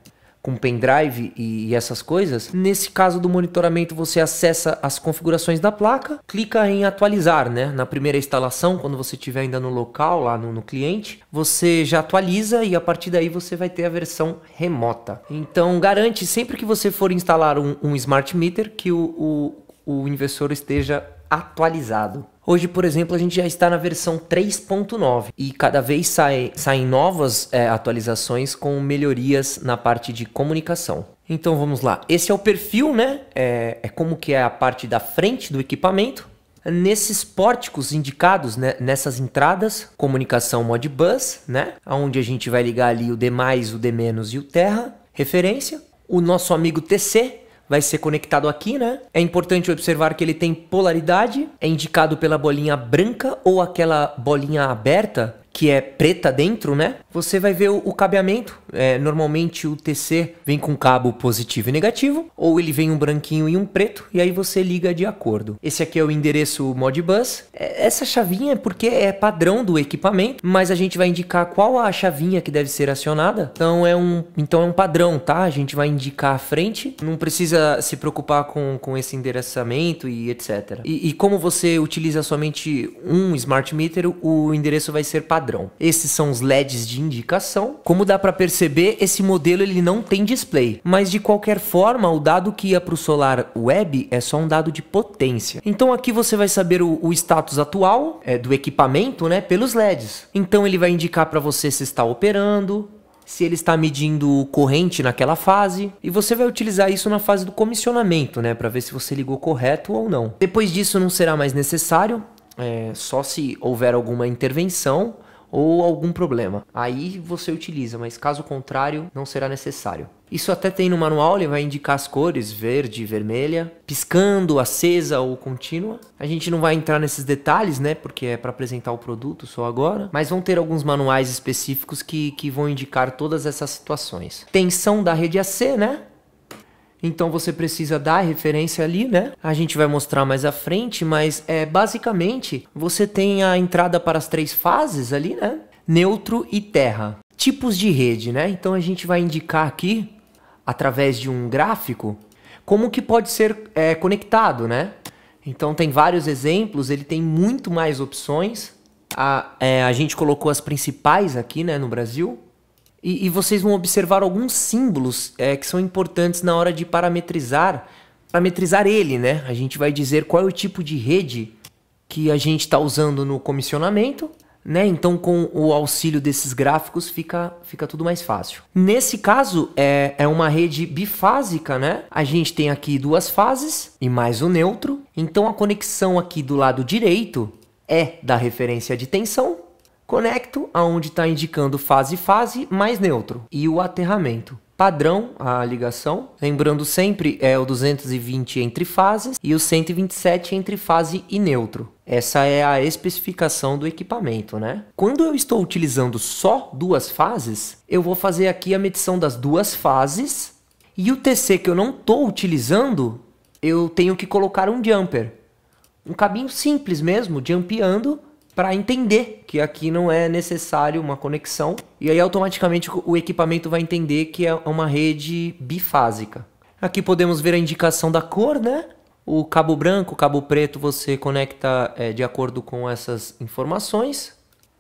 A: com pendrive e, essas coisas, nesse caso do monitoramento você acessa as configurações da placa, clica em atualizar, né? Na primeira instalação, quando você estiver ainda no local, lá no, no cliente, você já atualiza e a partir daí você vai ter a versão remota. Então garante sempre que você for instalar um, um smart meter que o, o, o investidor esteja atualizado. Hoje, por exemplo, a gente já está na versão 3.9 e cada vez sai, saem novas é, atualizações com melhorias na parte de comunicação. Então vamos lá, esse é o perfil, né? É, é como que é a parte da frente do equipamento. Nesses pórticos indicados, né, nessas entradas, comunicação Modbus, né? Onde a gente vai ligar ali o D+, o D- e o terra, referência. O nosso amigo TC, vai ser conectado aqui, né? É importante observar que ele tem polaridade, é indicado pela bolinha branca ou aquela bolinha aberta que é preta dentro, né? Você vai ver o, cabeamento. É, normalmente o TC vem com cabo positivo e negativo, ou ele vem um branquinho e um preto, e aí você liga de acordo. Esse aqui é o endereço Modbus. É, essa chavinha é porque é padrão do equipamento, mas a gente vai indicar qual a chavinha que deve ser acionada. Então é um, então é um padrão, tá? A gente vai indicar a frente. Não precisa se preocupar com, com esse endereçamento e etc. E, e como você utiliza somente um smart meter, o endereço vai ser padrão padrão. Esses são os LEDs de indicação. Como dá para perceber, esse modelo ele não tem display, mas de qualquer forma, o dado que ia para o Solar Web é só um dado de potência. Então aqui você vai saber o, o status atual é, do equipamento, né, pelos LEDs. Então ele vai indicar para você se está operando, se ele está medindo corrente naquela fase, e você vai utilizar isso na fase do comissionamento, né, para ver se você ligou correto ou não. Depois disso não será mais necessário, é, só se houver alguma intervenção ou algum problema. Aí você utiliza, mas caso contrário, não será necessário. Isso até tem no manual, ele vai indicar as cores verde e vermelha, piscando, acesa ou contínua. A gente não vai entrar nesses detalhes, né, porque é para apresentar o produto só agora, mas vão ter alguns manuais específicos que, que vão indicar todas essas situações. Tensão da rede AC, né? Então você precisa dar referência ali, né? A gente vai mostrar mais à frente, mas é basicamente você tem a entrada para as três fases ali, né? Neutro e terra. Tipos de rede, né? Então a gente vai indicar aqui através de um gráfico como que pode ser é, conectado, né? Então tem vários exemplos, ele tem muito mais opções. A, é, a gente colocou as principais aqui, né, no Brasil. E, e vocês vão observar alguns símbolos é, que são importantes na hora de parametrizar, parametrizar ele, né? A gente vai dizer qual é o tipo de rede que a gente está usando no comissionamento, né? Então, com o auxílio desses gráficos, fica, fica tudo mais fácil. Nesse caso, é, é uma rede bifásica, né? A gente tem aqui duas fases e mais o neutro. Então, a conexão aqui do lado direito é da referência de tensão Conecto, aonde está indicando fase fase, mais neutro. E o aterramento padrão a ligação. Lembrando sempre, é o 220 entre fases e o 127 entre fase e neutro. Essa é a especificação do equipamento, né? Quando eu estou utilizando só duas fases, eu vou fazer aqui a medição das duas fases e o TC que eu não estou utilizando, eu tenho que colocar um jumper. Um cabinho simples mesmo, jumpeando para entender que aqui não é necessário uma conexão. E aí automaticamente o equipamento vai entender que é uma rede bifásica. Aqui podemos ver a indicação da cor, né? O cabo branco, o cabo preto você conecta é, de acordo com essas informações.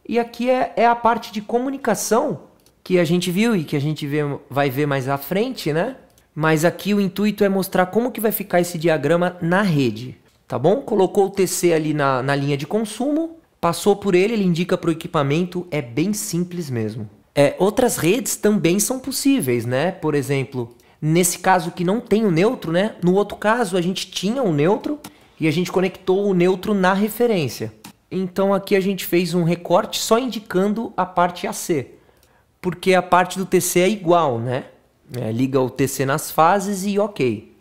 A: E aqui é, é a parte de comunicação que a gente viu e que a gente vê, vai ver mais à frente, né? Mas aqui o intuito é mostrar como que vai ficar esse diagrama na rede, tá bom? Colocou o TC ali na, na linha de consumo, Passou por ele, ele indica para o equipamento, é bem simples mesmo. É, outras redes também são possíveis, né? Por exemplo, nesse caso que não tem o neutro, né? No outro caso a gente tinha o neutro e a gente conectou o neutro na referência. Então aqui a gente fez um recorte só indicando a parte AC, porque a parte do TC é igual, né? É, liga o TC nas fases e ok.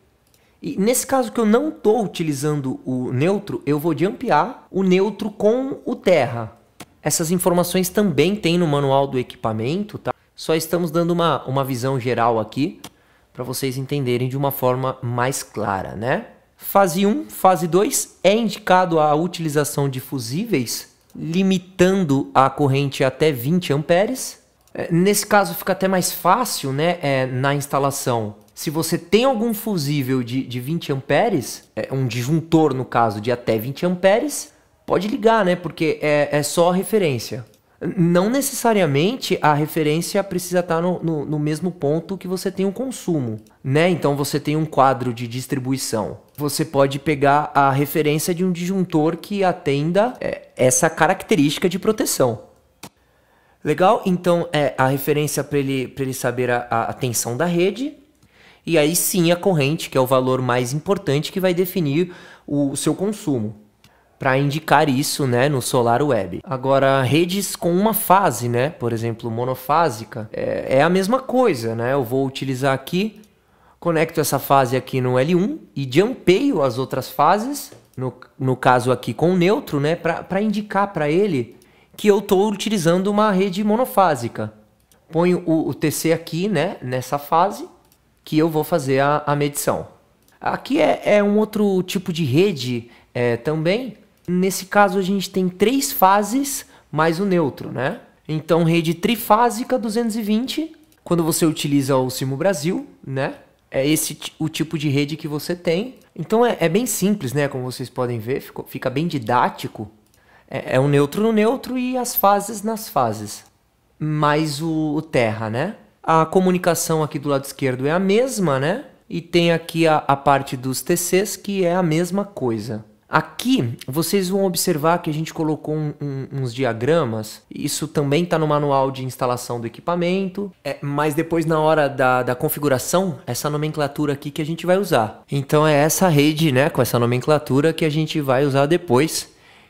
A: E nesse caso que eu não estou utilizando o neutro, eu vou jampear o neutro com o terra. Essas informações também tem no manual do equipamento, tá? Só estamos dando uma, uma visão geral aqui para vocês entenderem de uma forma mais clara, né? Fase 1, fase 2 é indicado a utilização de fusíveis, limitando a corrente até 20 amperes. É, nesse caso fica até mais fácil, né, é, na instalação se você tem algum fusível de, de 20 amperes, é, um disjuntor no caso de até 20 amperes, pode ligar, né? Porque é, é só referência. Não necessariamente a referência precisa estar tá no, no, no, mesmo ponto que você tem o consumo, né? Então você tem um quadro de distribuição. Você pode pegar a referência de um disjuntor que atenda é, essa característica de proteção. Legal? Então é a referência para ele, ele saber a, a tensão da rede e aí sim a corrente, que é o valor mais importante que vai definir o seu consumo. Para indicar isso, né, no Solar Web. Agora, redes com uma fase, né, por exemplo, monofásica, é, é a mesma coisa, né? Eu vou utilizar aqui, conecto essa fase aqui no L1 e jumpeio as outras fases, no, no caso aqui com neutro, né, para indicar para ele que eu estou utilizando uma rede monofásica. Ponho o, o TC aqui, né, nessa fase que eu vou fazer a, a medição. Aqui é, é, um outro tipo de rede é, também. Nesse caso, a gente tem três fases mais o neutro, né? Então, rede trifásica 220, quando você utiliza o Simo Brasil, né? É esse o tipo de rede que você tem. Então, é, é bem simples, né? Como vocês podem ver, ficou, fica bem didático. É, é um neutro no neutro e as fases nas fases. Mais o, o terra, né? A comunicação aqui do lado esquerdo é a mesma, né? E tem aqui a, a parte dos TCs que é a mesma coisa. Aqui vocês vão observar que a gente colocou um, um, uns diagramas. Isso também está no manual de instalação do equipamento, é, mas depois na hora da, da, configuração, essa nomenclatura aqui que a gente vai usar. Então é essa rede, né, com essa nomenclatura que a gente vai usar depois,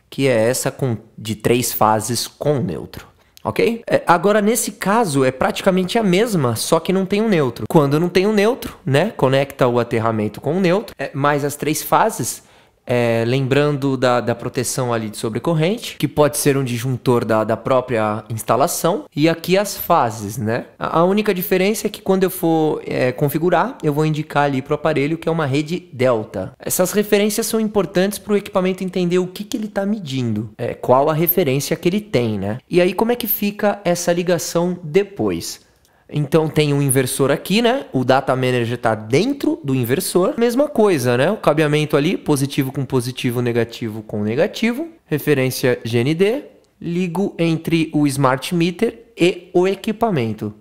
A: que é essa com, de três fases com neutro ok? É, agora, nesse caso, é praticamente a mesma, só que não tem um neutro. Quando não tem um neutro, né? Conecta o aterramento com o neutro, é, mais as três fases, é, lembrando da, da proteção ali de sobrecorrente, que pode ser um disjuntor da, da própria instalação. E aqui as fases, né? A, a única diferença é que quando eu for é, configurar, eu vou indicar ali para o aparelho que é uma rede delta. Essas referências são importantes para o equipamento entender o que, que ele está medindo, é, qual a referência que ele tem, né? E aí como é que fica essa ligação depois? Então tem um inversor aqui, né? O data manager está dentro do inversor. Mesma coisa, né? O cabeamento ali, positivo com positivo, negativo com negativo. Referência GND. Ligo entre o smart meter e o equipamento.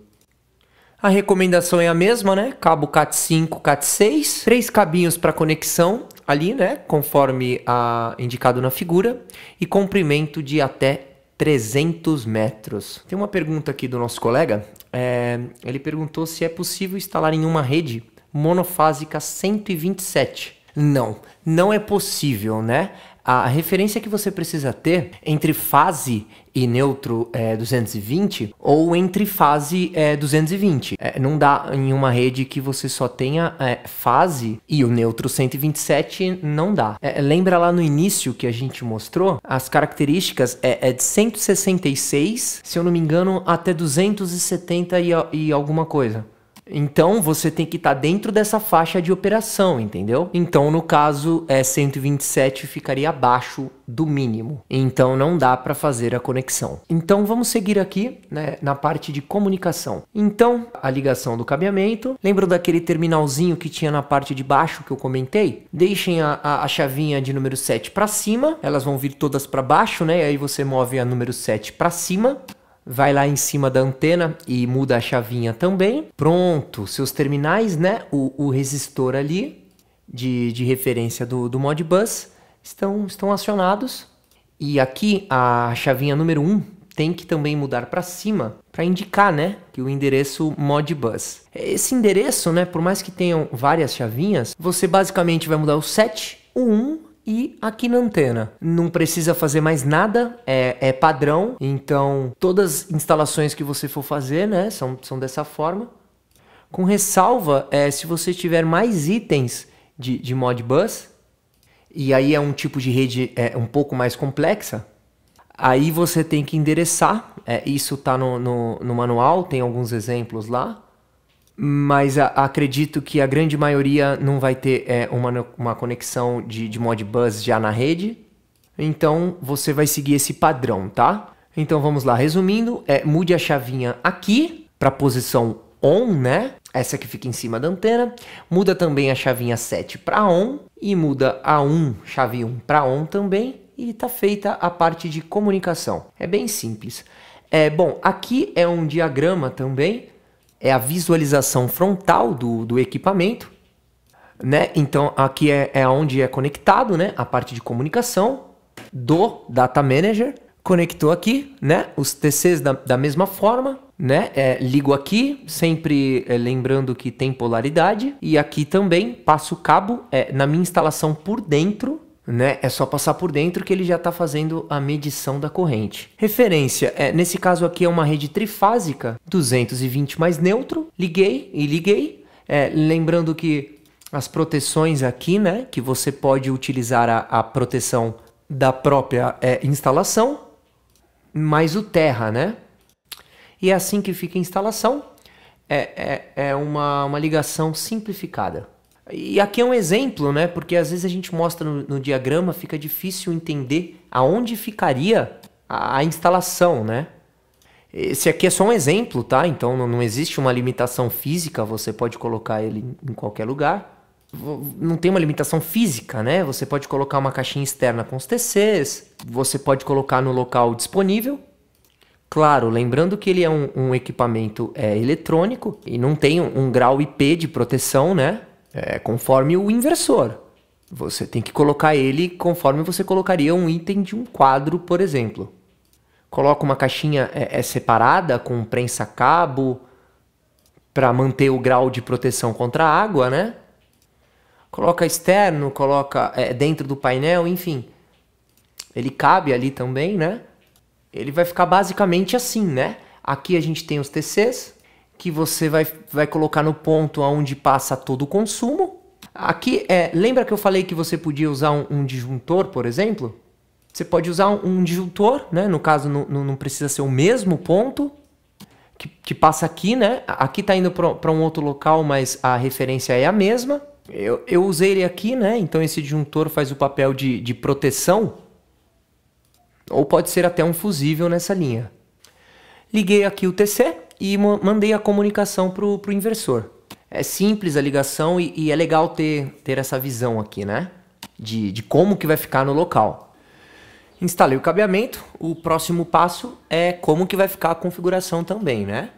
A: A recomendação é a mesma, né? Cabo CAT5, CAT6, três cabinhos para conexão ali, né? Conforme a... indicado na figura, e comprimento de até 300 metros. Tem uma pergunta aqui do nosso colega é, ele perguntou se é possível instalar em uma rede monofásica 127. Não, não é possível, né? a referência que você precisa ter entre fase e neutro é, 220 ou entre fase é, 220. É, não dá em uma rede que você só tenha é, fase e o neutro 127 não dá. É, lembra lá no início que a gente mostrou? As características é, é de 166, se eu não me engano, até 270 e, e alguma coisa. Então você tem que estar tá dentro dessa faixa de operação, entendeu? Então no caso é 127 ficaria abaixo do mínimo. Então não dá para fazer a conexão. Então vamos seguir aqui né, na parte de comunicação. Então a ligação do cabeamento. Lembra daquele terminalzinho que tinha na parte de baixo que eu comentei? Deixem a, a, a chavinha de número 7 para cima. Elas vão vir todas para baixo, né? E aí você move a número 7 para cima vai lá em cima da antena e muda a chavinha também. Pronto, seus terminais, né? O, o resistor ali de, de referência do, do Modbus estão, estão acionados. E aqui a chavinha número 1 tem que também mudar para cima para indicar, né, que o endereço Modbus. Esse endereço, né, por mais que tenham várias chavinhas, você basicamente vai mudar o 7, o 1 e aqui na antena. Não precisa fazer mais nada, é, é padrão, então todas as instalações que você for fazer né, são, são dessa forma. Com ressalva, é, se você tiver mais itens de, de Modbus, e aí é um tipo de rede é, um pouco mais complexa, aí você tem que endereçar. É, isso está no, no, no manual, tem alguns exemplos lá mas a, acredito que a grande maioria não vai ter é, uma, uma conexão de, de Modbus já na rede. Então você vai seguir esse padrão, tá? Então vamos lá, resumindo, é, mude a chavinha aqui para posição on, né? Essa que fica em cima da antena. Muda também a chavinha 7 para on e muda a 1, chave 1 para on também e tá feita a parte de comunicação. É bem simples. É, bom, aqui é um diagrama também é a visualização frontal do, do equipamento, né? Então aqui é, é onde é conectado, né? A parte de comunicação do Data Manager conectou aqui, né? Os TCs da, da mesma forma, né? É, ligo aqui, sempre é, lembrando que tem polaridade. E aqui também passo o cabo é, na minha instalação por dentro, né? É só passar por dentro que ele já está fazendo a medição da corrente. Referência, é, nesse caso aqui é uma rede trifásica, 220 mais neutro, liguei e liguei. É, lembrando que as proteções aqui, né? Que você pode utilizar a, a proteção da própria é, instalação, mais o terra, né? E é assim que fica a instalação. É, é, é uma, uma ligação simplificada. E aqui é um exemplo, né? Porque às vezes a gente mostra no, no diagrama, fica difícil entender aonde ficaria a, a, instalação, né? Esse aqui é só um exemplo, tá? Então não, não existe uma limitação física, você pode colocar ele em qualquer lugar. Não tem uma limitação física, né? Você pode colocar uma caixinha externa com os TCs, você pode colocar no local disponível, Claro, lembrando que ele é um, um equipamento é, eletrônico e não tem um, um, grau IP de proteção, né? é, conforme o inversor. Você tem que colocar ele conforme você colocaria um item de um quadro, por exemplo. Coloca uma caixinha é, é separada com prensa-cabo para manter o grau de proteção contra a água, né? Coloca externo, coloca é, dentro do painel, enfim. Ele cabe ali também, né? Ele vai ficar basicamente assim, né? Aqui a gente tem os TCs, que você vai, vai colocar no ponto onde passa todo o consumo. Aqui, é, lembra que eu falei que você podia usar um, um disjuntor, por exemplo? Você pode usar um, um disjuntor, né? no caso no, no, não precisa ser o mesmo ponto que, que passa aqui, né? Aqui está indo para um outro local, mas a referência é a mesma. Eu, eu usei ele aqui, né? então esse disjuntor faz o papel de, de proteção, ou pode ser até um fusível nessa linha. Liguei aqui o TC, e mandei a comunicação para o inversor. É simples a ligação e, e, é legal ter, ter essa visão aqui, né? De, de como que vai ficar no local. Instalei o cabeamento, o próximo passo é como que vai ficar a configuração também, né?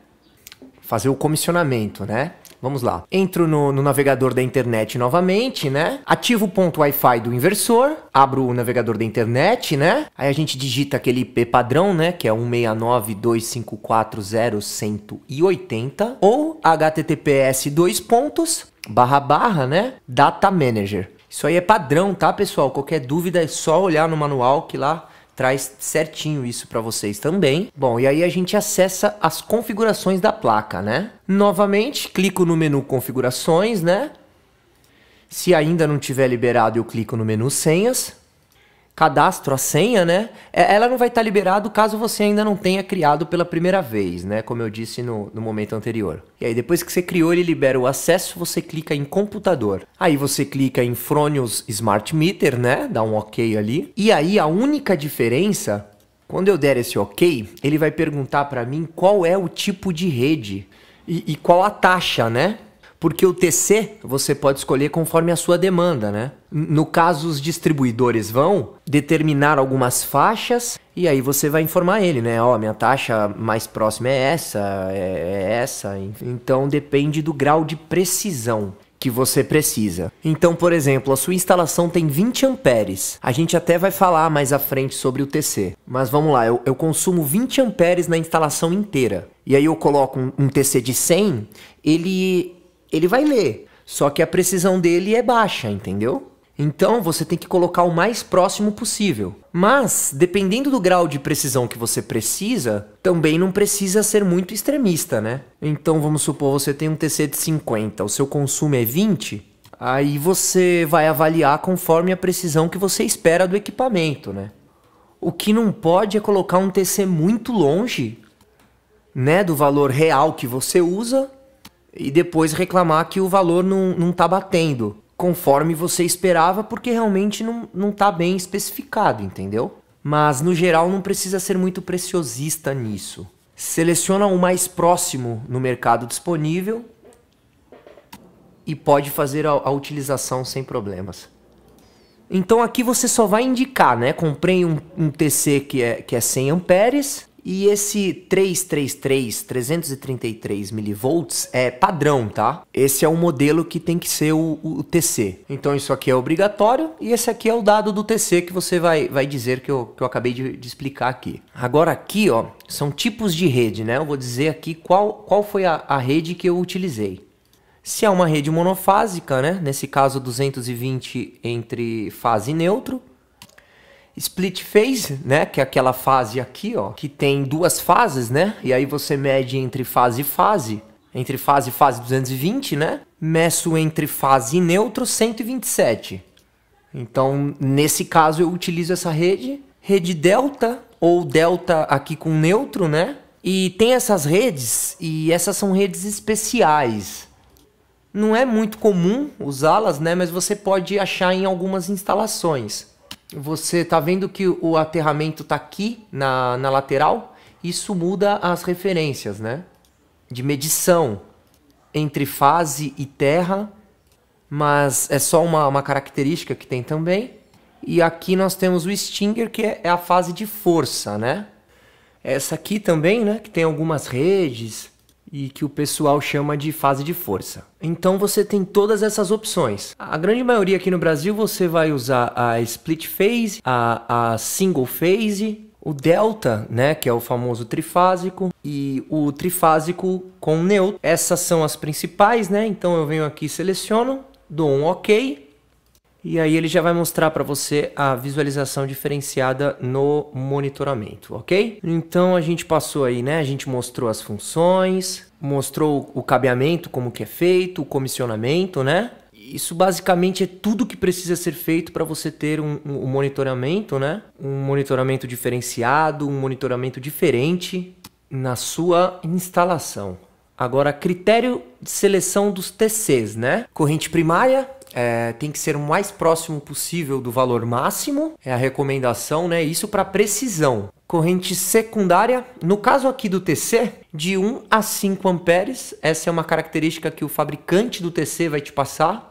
A: Fazer o comissionamento, né? Vamos lá. Entro no, no navegador da internet novamente, né? Ativo o ponto Wi-Fi do inversor, abro o navegador da internet, né? Aí a gente digita aquele IP padrão, né? Que é 169.254.0180 ou https dois pontos barra barra, né? Data Manager. Isso aí é padrão, tá, pessoal? Qualquer dúvida é só olhar no manual que lá traz certinho isso para vocês também. Bom, e aí a gente acessa as configurações da placa, né? Novamente, clico no menu configurações, né? Se ainda não tiver liberado, eu clico no menu senhas cadastro, a senha, né? É, ela não vai estar tá liberado caso você ainda não tenha criado pela primeira vez, né? Como eu disse no, no momento anterior. E aí, depois que você criou e libera o acesso, você clica em computador. Aí você clica em Fronius Smart Meter, né? Dá um OK ali. E aí, a única diferença quando eu der esse OK, ele vai perguntar para mim qual é o tipo de rede e, e, qual a taxa, né? porque o TC você pode escolher conforme a sua demanda, né? No caso, os distribuidores vão determinar algumas faixas e aí você vai informar ele, né? Ó, oh, minha taxa mais próxima é essa, é, é essa. Então depende do grau de precisão que você precisa. Então, por exemplo, a sua instalação tem 20 amperes. A gente até vai falar mais à frente sobre o TC. Mas vamos lá, eu, eu consumo 20 amperes na instalação inteira. E aí eu coloco um, um TC de 100, ele ele vai ler. Só que a precisão dele é baixa, entendeu? Então você tem que colocar o mais próximo possível. Mas, dependendo do grau de precisão que você precisa, também não precisa ser muito extremista, né? Então vamos supor você tem um TC de 50, o seu consumo é 20, aí você vai avaliar conforme a precisão que você espera do equipamento, né? O que não pode é colocar um TC muito longe, né, do valor real que você usa e depois reclamar que o valor não, não tá batendo conforme você esperava, porque realmente não, não tá bem especificado, entendeu? Mas no geral não precisa ser muito preciosista nisso. Seleciona o mais próximo no mercado disponível e pode fazer a, a utilização sem problemas. Então aqui você só vai indicar, né? Comprei um, um, TC que é, que é 100 amperes, e esse 333, 333 milivolts é padrão, tá? Esse é o modelo que tem que ser o, o, TC. Então isso aqui é obrigatório e esse aqui é o dado do TC que você vai, vai dizer que eu, que eu acabei de, de explicar aqui. Agora aqui, ó, são tipos de rede, né? Eu vou dizer aqui qual, qual foi a, a rede que eu utilizei. Se é uma rede monofásica, né? Nesse caso 220 entre fase e neutro, Split phase, né, que é aquela fase aqui, ó, que tem duas fases, né? E aí você mede entre fase e fase, entre fase e fase 220, né? Meço entre fase e neutro 127. Então, nesse caso eu utilizo essa rede, rede delta ou delta aqui com neutro, né? E tem essas redes e essas são redes especiais. Não é muito comum usá-las, né? Mas você pode achar em algumas instalações você tá vendo que o aterramento tá aqui na, na lateral, isso muda as referências, né? De medição entre fase e terra, mas é só uma, uma característica que tem também. E aqui nós temos o Stinger, que é, é a fase de força, né? Essa aqui também, né? Que tem algumas redes, e que o pessoal chama de fase de força. Então você tem todas essas opções. A grande maioria aqui no Brasil você vai usar a split phase, a, a single phase, o delta, né, que é o famoso trifásico, e o trifásico com neutro. Essas são as principais, né? Então eu venho aqui, seleciono, dou um OK e aí ele já vai mostrar para você a visualização diferenciada no monitoramento, ok? Então a gente passou aí, né? A gente mostrou as funções, mostrou o cabeamento, como que é feito, o comissionamento, né? Isso basicamente é tudo que precisa ser feito para você ter um, um, um monitoramento, né? Um monitoramento diferenciado, um monitoramento diferente na sua instalação. Agora, critério de seleção dos TCs, né? Corrente primária, é, tem que ser o mais próximo possível do valor máximo, é a recomendação, né? Isso para precisão. Corrente secundária, no caso aqui do TC, de 1 a 5 amperes, essa é uma característica que o fabricante do TC vai te passar.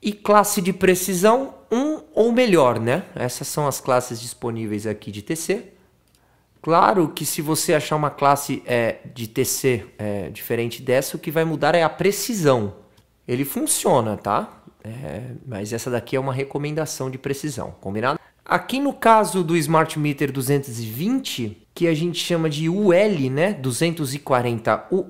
A: E classe de precisão, 1 ou melhor, né? Essas são as classes disponíveis aqui de TC. Claro que se você achar uma classe é, de TC é, diferente dessa, o que vai mudar é a precisão. Ele funciona, tá? É, mas essa daqui é uma recomendação de precisão, combinado? Aqui no caso do Smart Meter 220, que a gente chama de UL, né? 240 UL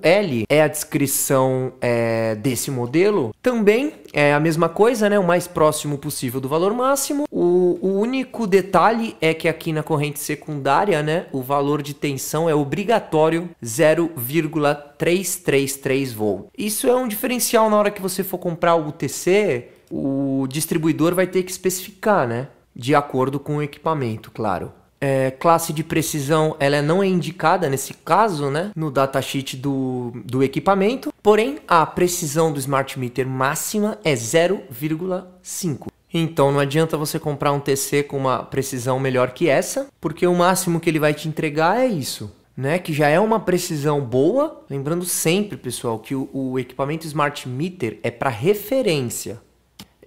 A: é a descrição é, desse modelo. Também é a mesma coisa, né? O mais próximo possível do valor máximo. O, o único detalhe é que aqui na corrente secundária, né? O valor de tensão é obrigatório 0,333 V. Isso é um diferencial na hora que você for comprar o UTC. O distribuidor vai ter que especificar, né? de acordo com o equipamento, claro. É, classe de precisão ela não é indicada nesse caso, né, no datasheet do, do equipamento, porém a precisão do smart meter máxima é 0,5. Então não adianta você comprar um TC com uma precisão melhor que essa, porque o máximo que ele vai te entregar é isso. Né, que já é uma precisão boa. Lembrando sempre, pessoal, que o, o equipamento Smart Meter é para referência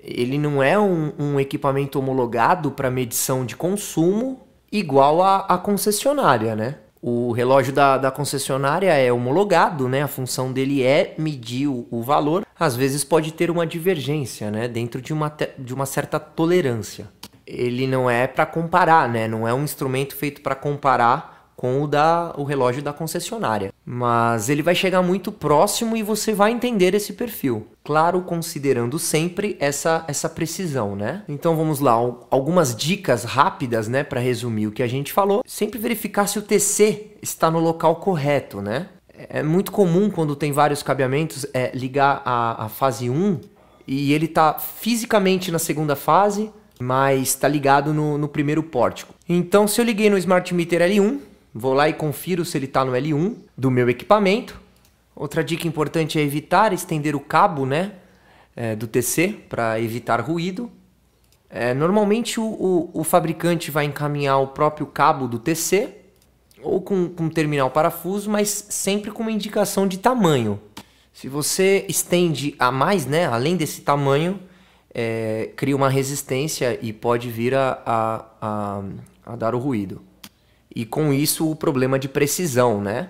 A: ele não é um, um equipamento homologado para medição de consumo igual a, a concessionária, né? O relógio da, da, concessionária é homologado, né? A função dele é medir o, o, valor. Às vezes pode ter uma divergência, né? Dentro de uma, de uma certa tolerância. Ele não é para comparar, né? Não é um instrumento feito para comparar com o, da, o relógio da concessionária. Mas ele vai chegar muito próximo e você vai entender esse perfil. Claro, considerando sempre essa, essa precisão, né? Então vamos lá, algumas dicas rápidas, né, para resumir o que a gente falou. Sempre verificar se o TC está no local correto, né? É, é muito comum quando tem vários cabeamentos é, ligar a, a fase 1 e ele está fisicamente na segunda fase, mas está ligado no, no primeiro pórtico. Então, se eu liguei no Smart Meter L1, vou lá e confiro se ele está no L1 do meu equipamento Outra dica importante é evitar estender o cabo né, é, do TC para evitar ruído. É, normalmente o, o, o, fabricante vai encaminhar o próprio cabo do TC ou com, com terminal parafuso, mas sempre com uma indicação de tamanho. Se você estende a mais, né, além desse tamanho, é, cria uma resistência e pode vir a, a, a, a dar o ruído. E com isso o problema de precisão, né?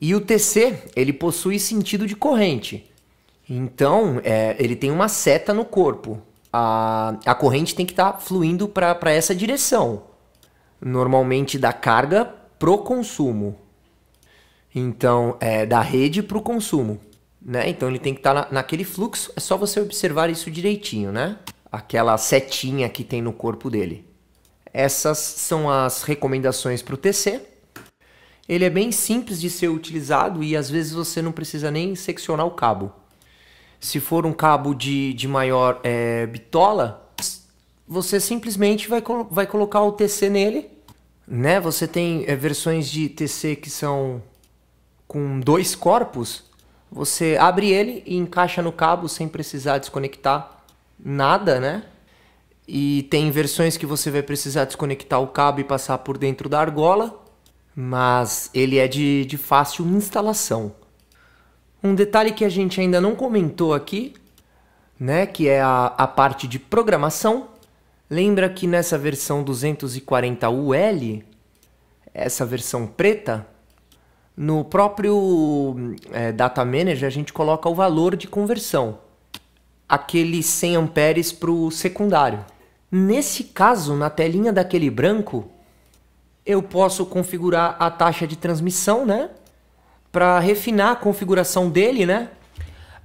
A: E o TC, ele possui sentido de corrente. Então, é, ele tem uma seta no corpo. A, a corrente tem que estar tá fluindo para essa direção. Normalmente da carga pro consumo. Então, é da rede pro consumo. Né? Então ele tem que estar tá na, naquele fluxo. É só você observar isso direitinho, né? Aquela setinha que tem no corpo dele. Essas são as recomendações para o TC. Ele é bem simples de ser utilizado e às vezes você não precisa nem seccionar o cabo. Se for um cabo de, de maior é, bitola, você simplesmente vai, vai colocar o TC nele. Né? Você tem é, versões de TC que são com dois corpos. Você abre ele e encaixa no cabo sem precisar desconectar nada, né? E tem versões que você vai precisar desconectar o cabo e passar por dentro da argola mas ele é de, de fácil instalação. Um detalhe que a gente ainda não comentou aqui, né, que é a, a parte de programação. Lembra que nessa versão 240UL, essa versão preta, no próprio é, Data Manager a gente coloca o valor de conversão, aquele 100 amperes para o secundário. Nesse caso, na telinha daquele branco, eu posso configurar a taxa de transmissão, né? Para refinar a configuração dele, né?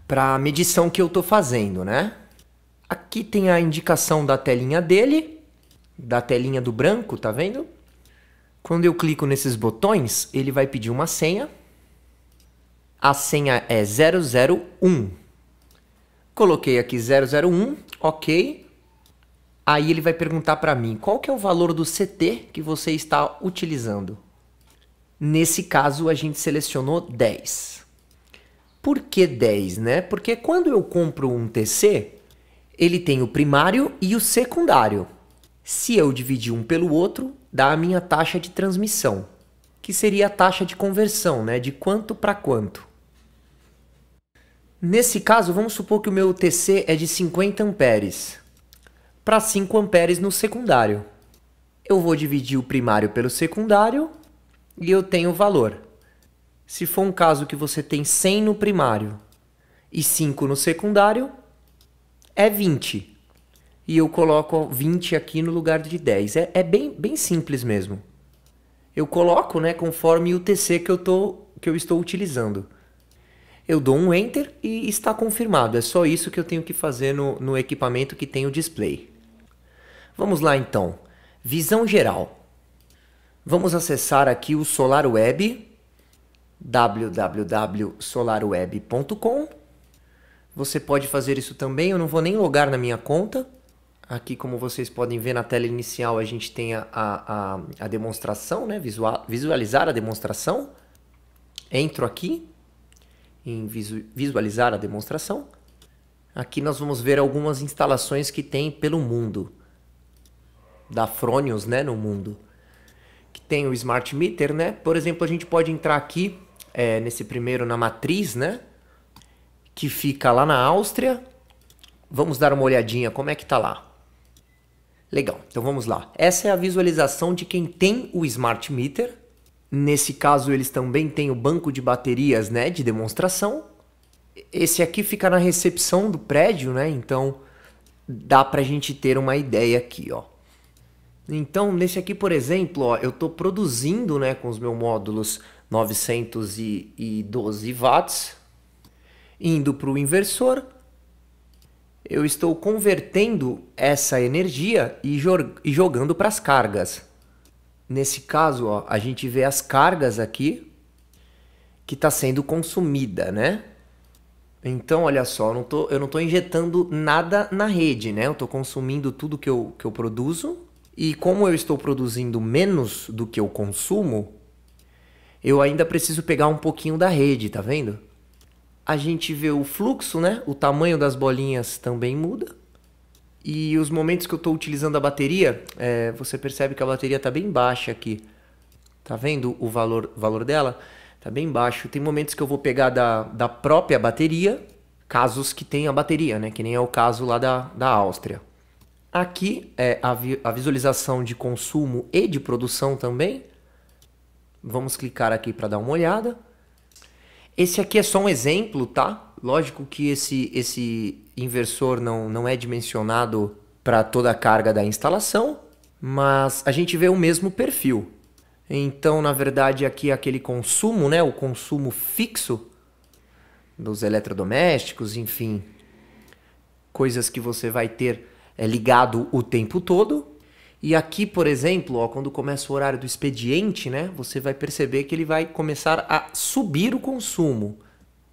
A: Para a medição que eu estou fazendo, né? Aqui tem a indicação da telinha dele, da telinha do branco, tá vendo? Quando eu clico nesses botões, ele vai pedir uma senha. A senha é 001. Coloquei aqui 001, ok. Aí ele vai perguntar para mim, qual que é o valor do CT que você está utilizando? Nesse caso, a gente selecionou 10. Por que 10, né? Porque quando eu compro um TC, ele tem o primário e o secundário. Se eu dividir um pelo outro, dá a minha taxa de transmissão, que seria a taxa de conversão, né? De quanto para quanto. Nesse caso, vamos supor que o meu TC é de 50 amperes para 5 amperes no secundário. Eu vou dividir o primário pelo secundário e eu tenho o valor. Se for um caso que você tem 100 no primário e 5 no secundário, é 20. E eu coloco 20 aqui no lugar de 10. É, é bem, bem simples mesmo. Eu coloco né, conforme o TC que eu, tô, que eu estou utilizando. Eu dou um Enter e está confirmado. É só isso que eu tenho que fazer no, no equipamento que tem o display. Vamos lá então. Visão geral. Vamos acessar aqui o SolarWeb, www.solarweb.com. Você pode fazer isso também, eu não vou nem logar na minha conta. Aqui, como vocês podem ver na tela inicial, a gente tem a, a, a demonstração, né? Visual, visualizar a demonstração. Entro aqui em visu, visualizar a demonstração. Aqui nós vamos ver algumas instalações que tem pelo mundo da Fronius, né, no mundo, que tem o smart meter, né? Por exemplo, a gente pode entrar aqui é, nesse primeiro na matriz, né, que fica lá na Áustria. Vamos dar uma olhadinha como é que tá lá. Legal. Então vamos lá. Essa é a visualização de quem tem o smart meter. Nesse caso, eles também têm o banco de baterias, né, de demonstração. Esse aqui fica na recepção do prédio, né? Então dá para a gente ter uma ideia aqui, ó. Então, nesse aqui, por exemplo, ó, eu estou produzindo né, com os meus módulos 912 watts, indo para o inversor, eu estou convertendo essa energia e, e jogando para as cargas. Nesse caso, ó, a gente vê as cargas aqui que está sendo consumida, né? Então, olha só, eu não estou injetando nada na rede, né? Eu estou consumindo tudo que eu, que eu produzo e como eu estou produzindo menos do que eu consumo, eu ainda preciso pegar um pouquinho da rede, tá vendo? A gente vê o fluxo, né? O tamanho das bolinhas também muda. E os momentos que eu estou utilizando a bateria, é, você percebe que a bateria está bem baixa aqui. Tá vendo o valor, valor dela? Tá bem baixo. Tem momentos que eu vou pegar da, da própria bateria, casos que tem a bateria, né? Que nem é o caso lá da, da Áustria. Aqui é a, vi a visualização de consumo e de produção também. Vamos clicar aqui para dar uma olhada. Esse aqui é só um exemplo, tá? Lógico que esse, esse inversor não, não é dimensionado para toda a carga da instalação, mas a gente vê o mesmo perfil. Então, na verdade, aqui é aquele consumo, né? O consumo fixo dos eletrodomésticos, enfim, coisas que você vai ter é ligado o tempo todo. E aqui, por exemplo, ó, quando começa o horário do expediente, né, você vai perceber que ele vai começar a subir o consumo.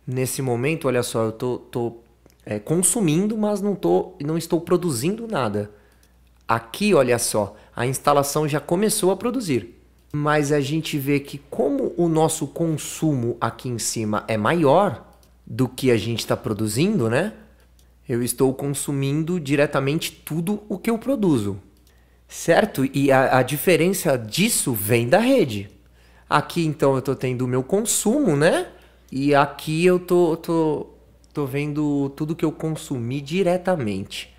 A: Nesse momento, olha só, eu tô, tô é, consumindo, mas não, tô, não estou produzindo nada. Aqui, olha só, a instalação já começou a produzir. Mas a gente vê que como o nosso consumo aqui em cima é maior do que a gente está produzindo, né? Eu estou consumindo diretamente tudo o que eu produzo, certo? E a, a diferença disso vem da rede. Aqui, então, eu estou tendo o meu consumo, né? E aqui eu tô, tô, tô vendo tudo que eu consumi diretamente.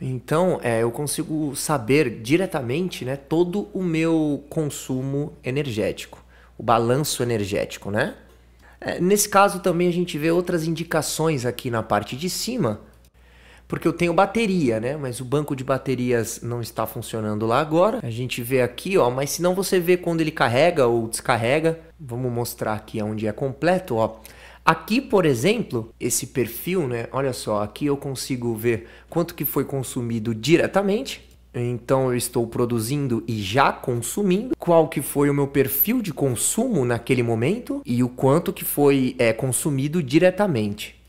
A: Então, é, eu consigo saber diretamente né, todo o meu consumo energético, o balanço energético, né? É, nesse caso também a gente vê outras indicações aqui na parte de cima, porque eu tenho bateria, né? Mas o banco de baterias não está funcionando lá agora. A gente vê aqui, ó, mas se não você vê quando ele carrega ou descarrega. Vamos mostrar aqui onde é completo, ó. Aqui, por exemplo, esse perfil, né? Olha só, aqui eu consigo ver quanto que foi consumido diretamente. Então eu estou produzindo e já consumindo, qual que foi o meu perfil de consumo naquele momento e o quanto que foi é, consumido diretamente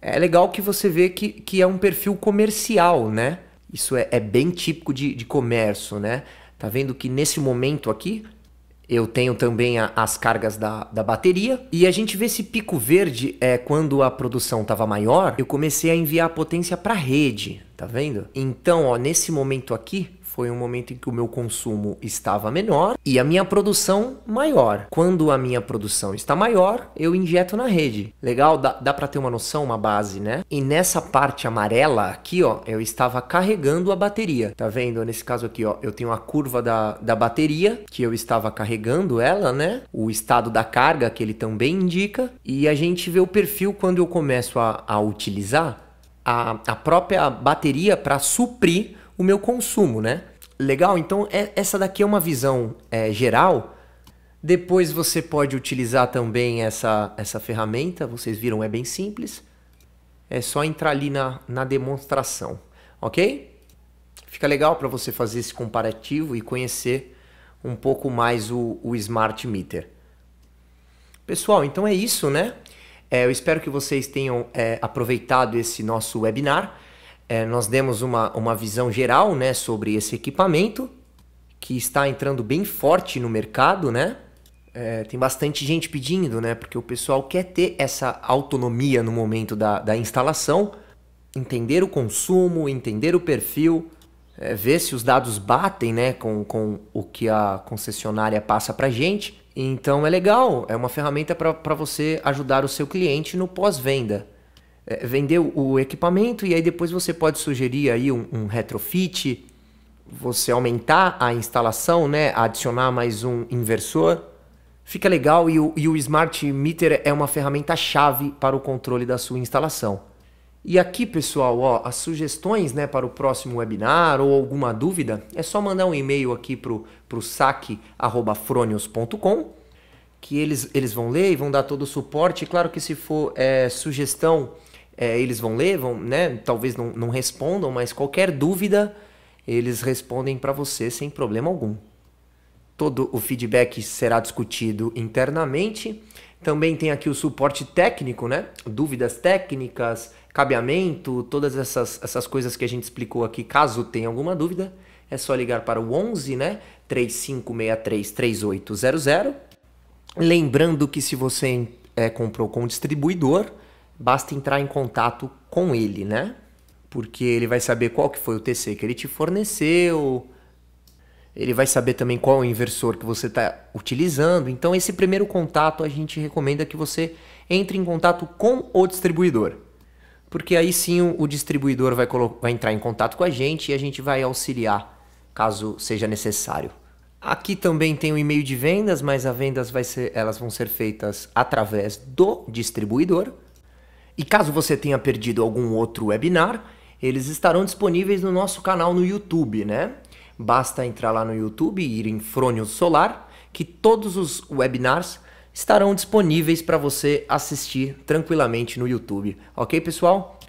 A: é legal que você vê que, que é um perfil comercial, né? Isso é, é bem típico de, de comércio, né? Tá vendo que nesse momento aqui eu tenho também a, as cargas da, da bateria. E a gente vê esse pico verde é quando a produção estava maior, eu comecei a enviar a potência para a rede, tá vendo? Então, ó, nesse momento aqui, foi um momento em que o meu consumo estava menor e a minha produção maior. Quando a minha produção está maior, eu injeto na rede. Legal? Dá, dá para ter uma noção, uma base, né? E nessa parte amarela aqui, ó, eu estava carregando a bateria. Tá vendo? Nesse caso aqui, ó, eu tenho a curva da, da bateria, que eu estava carregando ela, né? O estado da carga, que ele também indica. E a gente vê o perfil quando eu começo a, a utilizar a, a própria bateria para suprir o meu consumo, né? Legal? Então, é, essa daqui é uma visão é, geral. Depois você pode utilizar também essa, essa ferramenta. Vocês viram, é bem simples. É só entrar ali na, na demonstração, ok? Fica legal para você fazer esse comparativo e conhecer um pouco mais o, o Smart Meter. Pessoal, então é isso, né? É, eu espero que vocês tenham é, aproveitado esse nosso webinar é, nós demos uma, uma visão geral né, sobre esse equipamento que está entrando bem forte no mercado, né? É, tem bastante gente pedindo, né? Porque o pessoal quer ter essa autonomia no momento da, da instalação, entender o consumo, entender o perfil, é, ver se os dados batem né, com, com o que a concessionária passa para gente. Então é legal, é uma ferramenta para você ajudar o seu cliente no pós-venda vender é, vendeu o equipamento e aí depois você pode sugerir aí um, um retrofit, você aumentar a instalação, né? Adicionar mais um inversor. Fica legal e o, e o Smart Meter é uma ferramenta chave para o controle da sua instalação. E aqui, pessoal, ó, as sugestões né, para o próximo webinar ou alguma dúvida, é só mandar um e-mail aqui para o saque.fronios.com que eles, eles vão ler e vão dar todo o suporte. Claro que se for é, sugestão é, eles vão ler, vão, né? Talvez não, não respondam, mas qualquer dúvida eles respondem para você sem problema algum. Todo o feedback será discutido internamente. Também tem aqui o suporte técnico, né? Dúvidas técnicas, cabeamento, todas essas, essas coisas que a gente explicou aqui. Caso tenha alguma dúvida, é só ligar para o 11, né? 3563-3800. Lembrando que se você é, comprou com o distribuidor, basta entrar em contato com ele, né? Porque ele vai saber qual que foi o TC que ele te forneceu, ele vai saber também qual o inversor que você está utilizando. Então, esse primeiro contato a gente recomenda que você entre em contato com o distribuidor. Porque aí sim o, distribuidor vai, vai entrar em contato com a gente e a gente vai auxiliar caso seja necessário. Aqui também tem o um e-mail de vendas, mas as vendas ser, elas vão ser feitas através do distribuidor. E caso você tenha perdido algum outro webinar, eles estarão disponíveis no nosso canal no YouTube, né? Basta entrar lá no YouTube e ir em Frônio Solar, que todos os webinars estarão disponíveis para você assistir tranquilamente no YouTube. Ok, pessoal?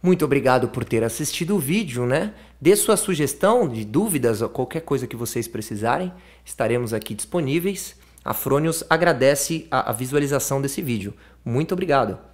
A: Muito obrigado por ter assistido o vídeo, né? Dê sua sugestão de dúvidas ou qualquer coisa que vocês precisarem, estaremos aqui disponíveis. A Frônios agradece a, a visualização desse vídeo. Muito obrigado!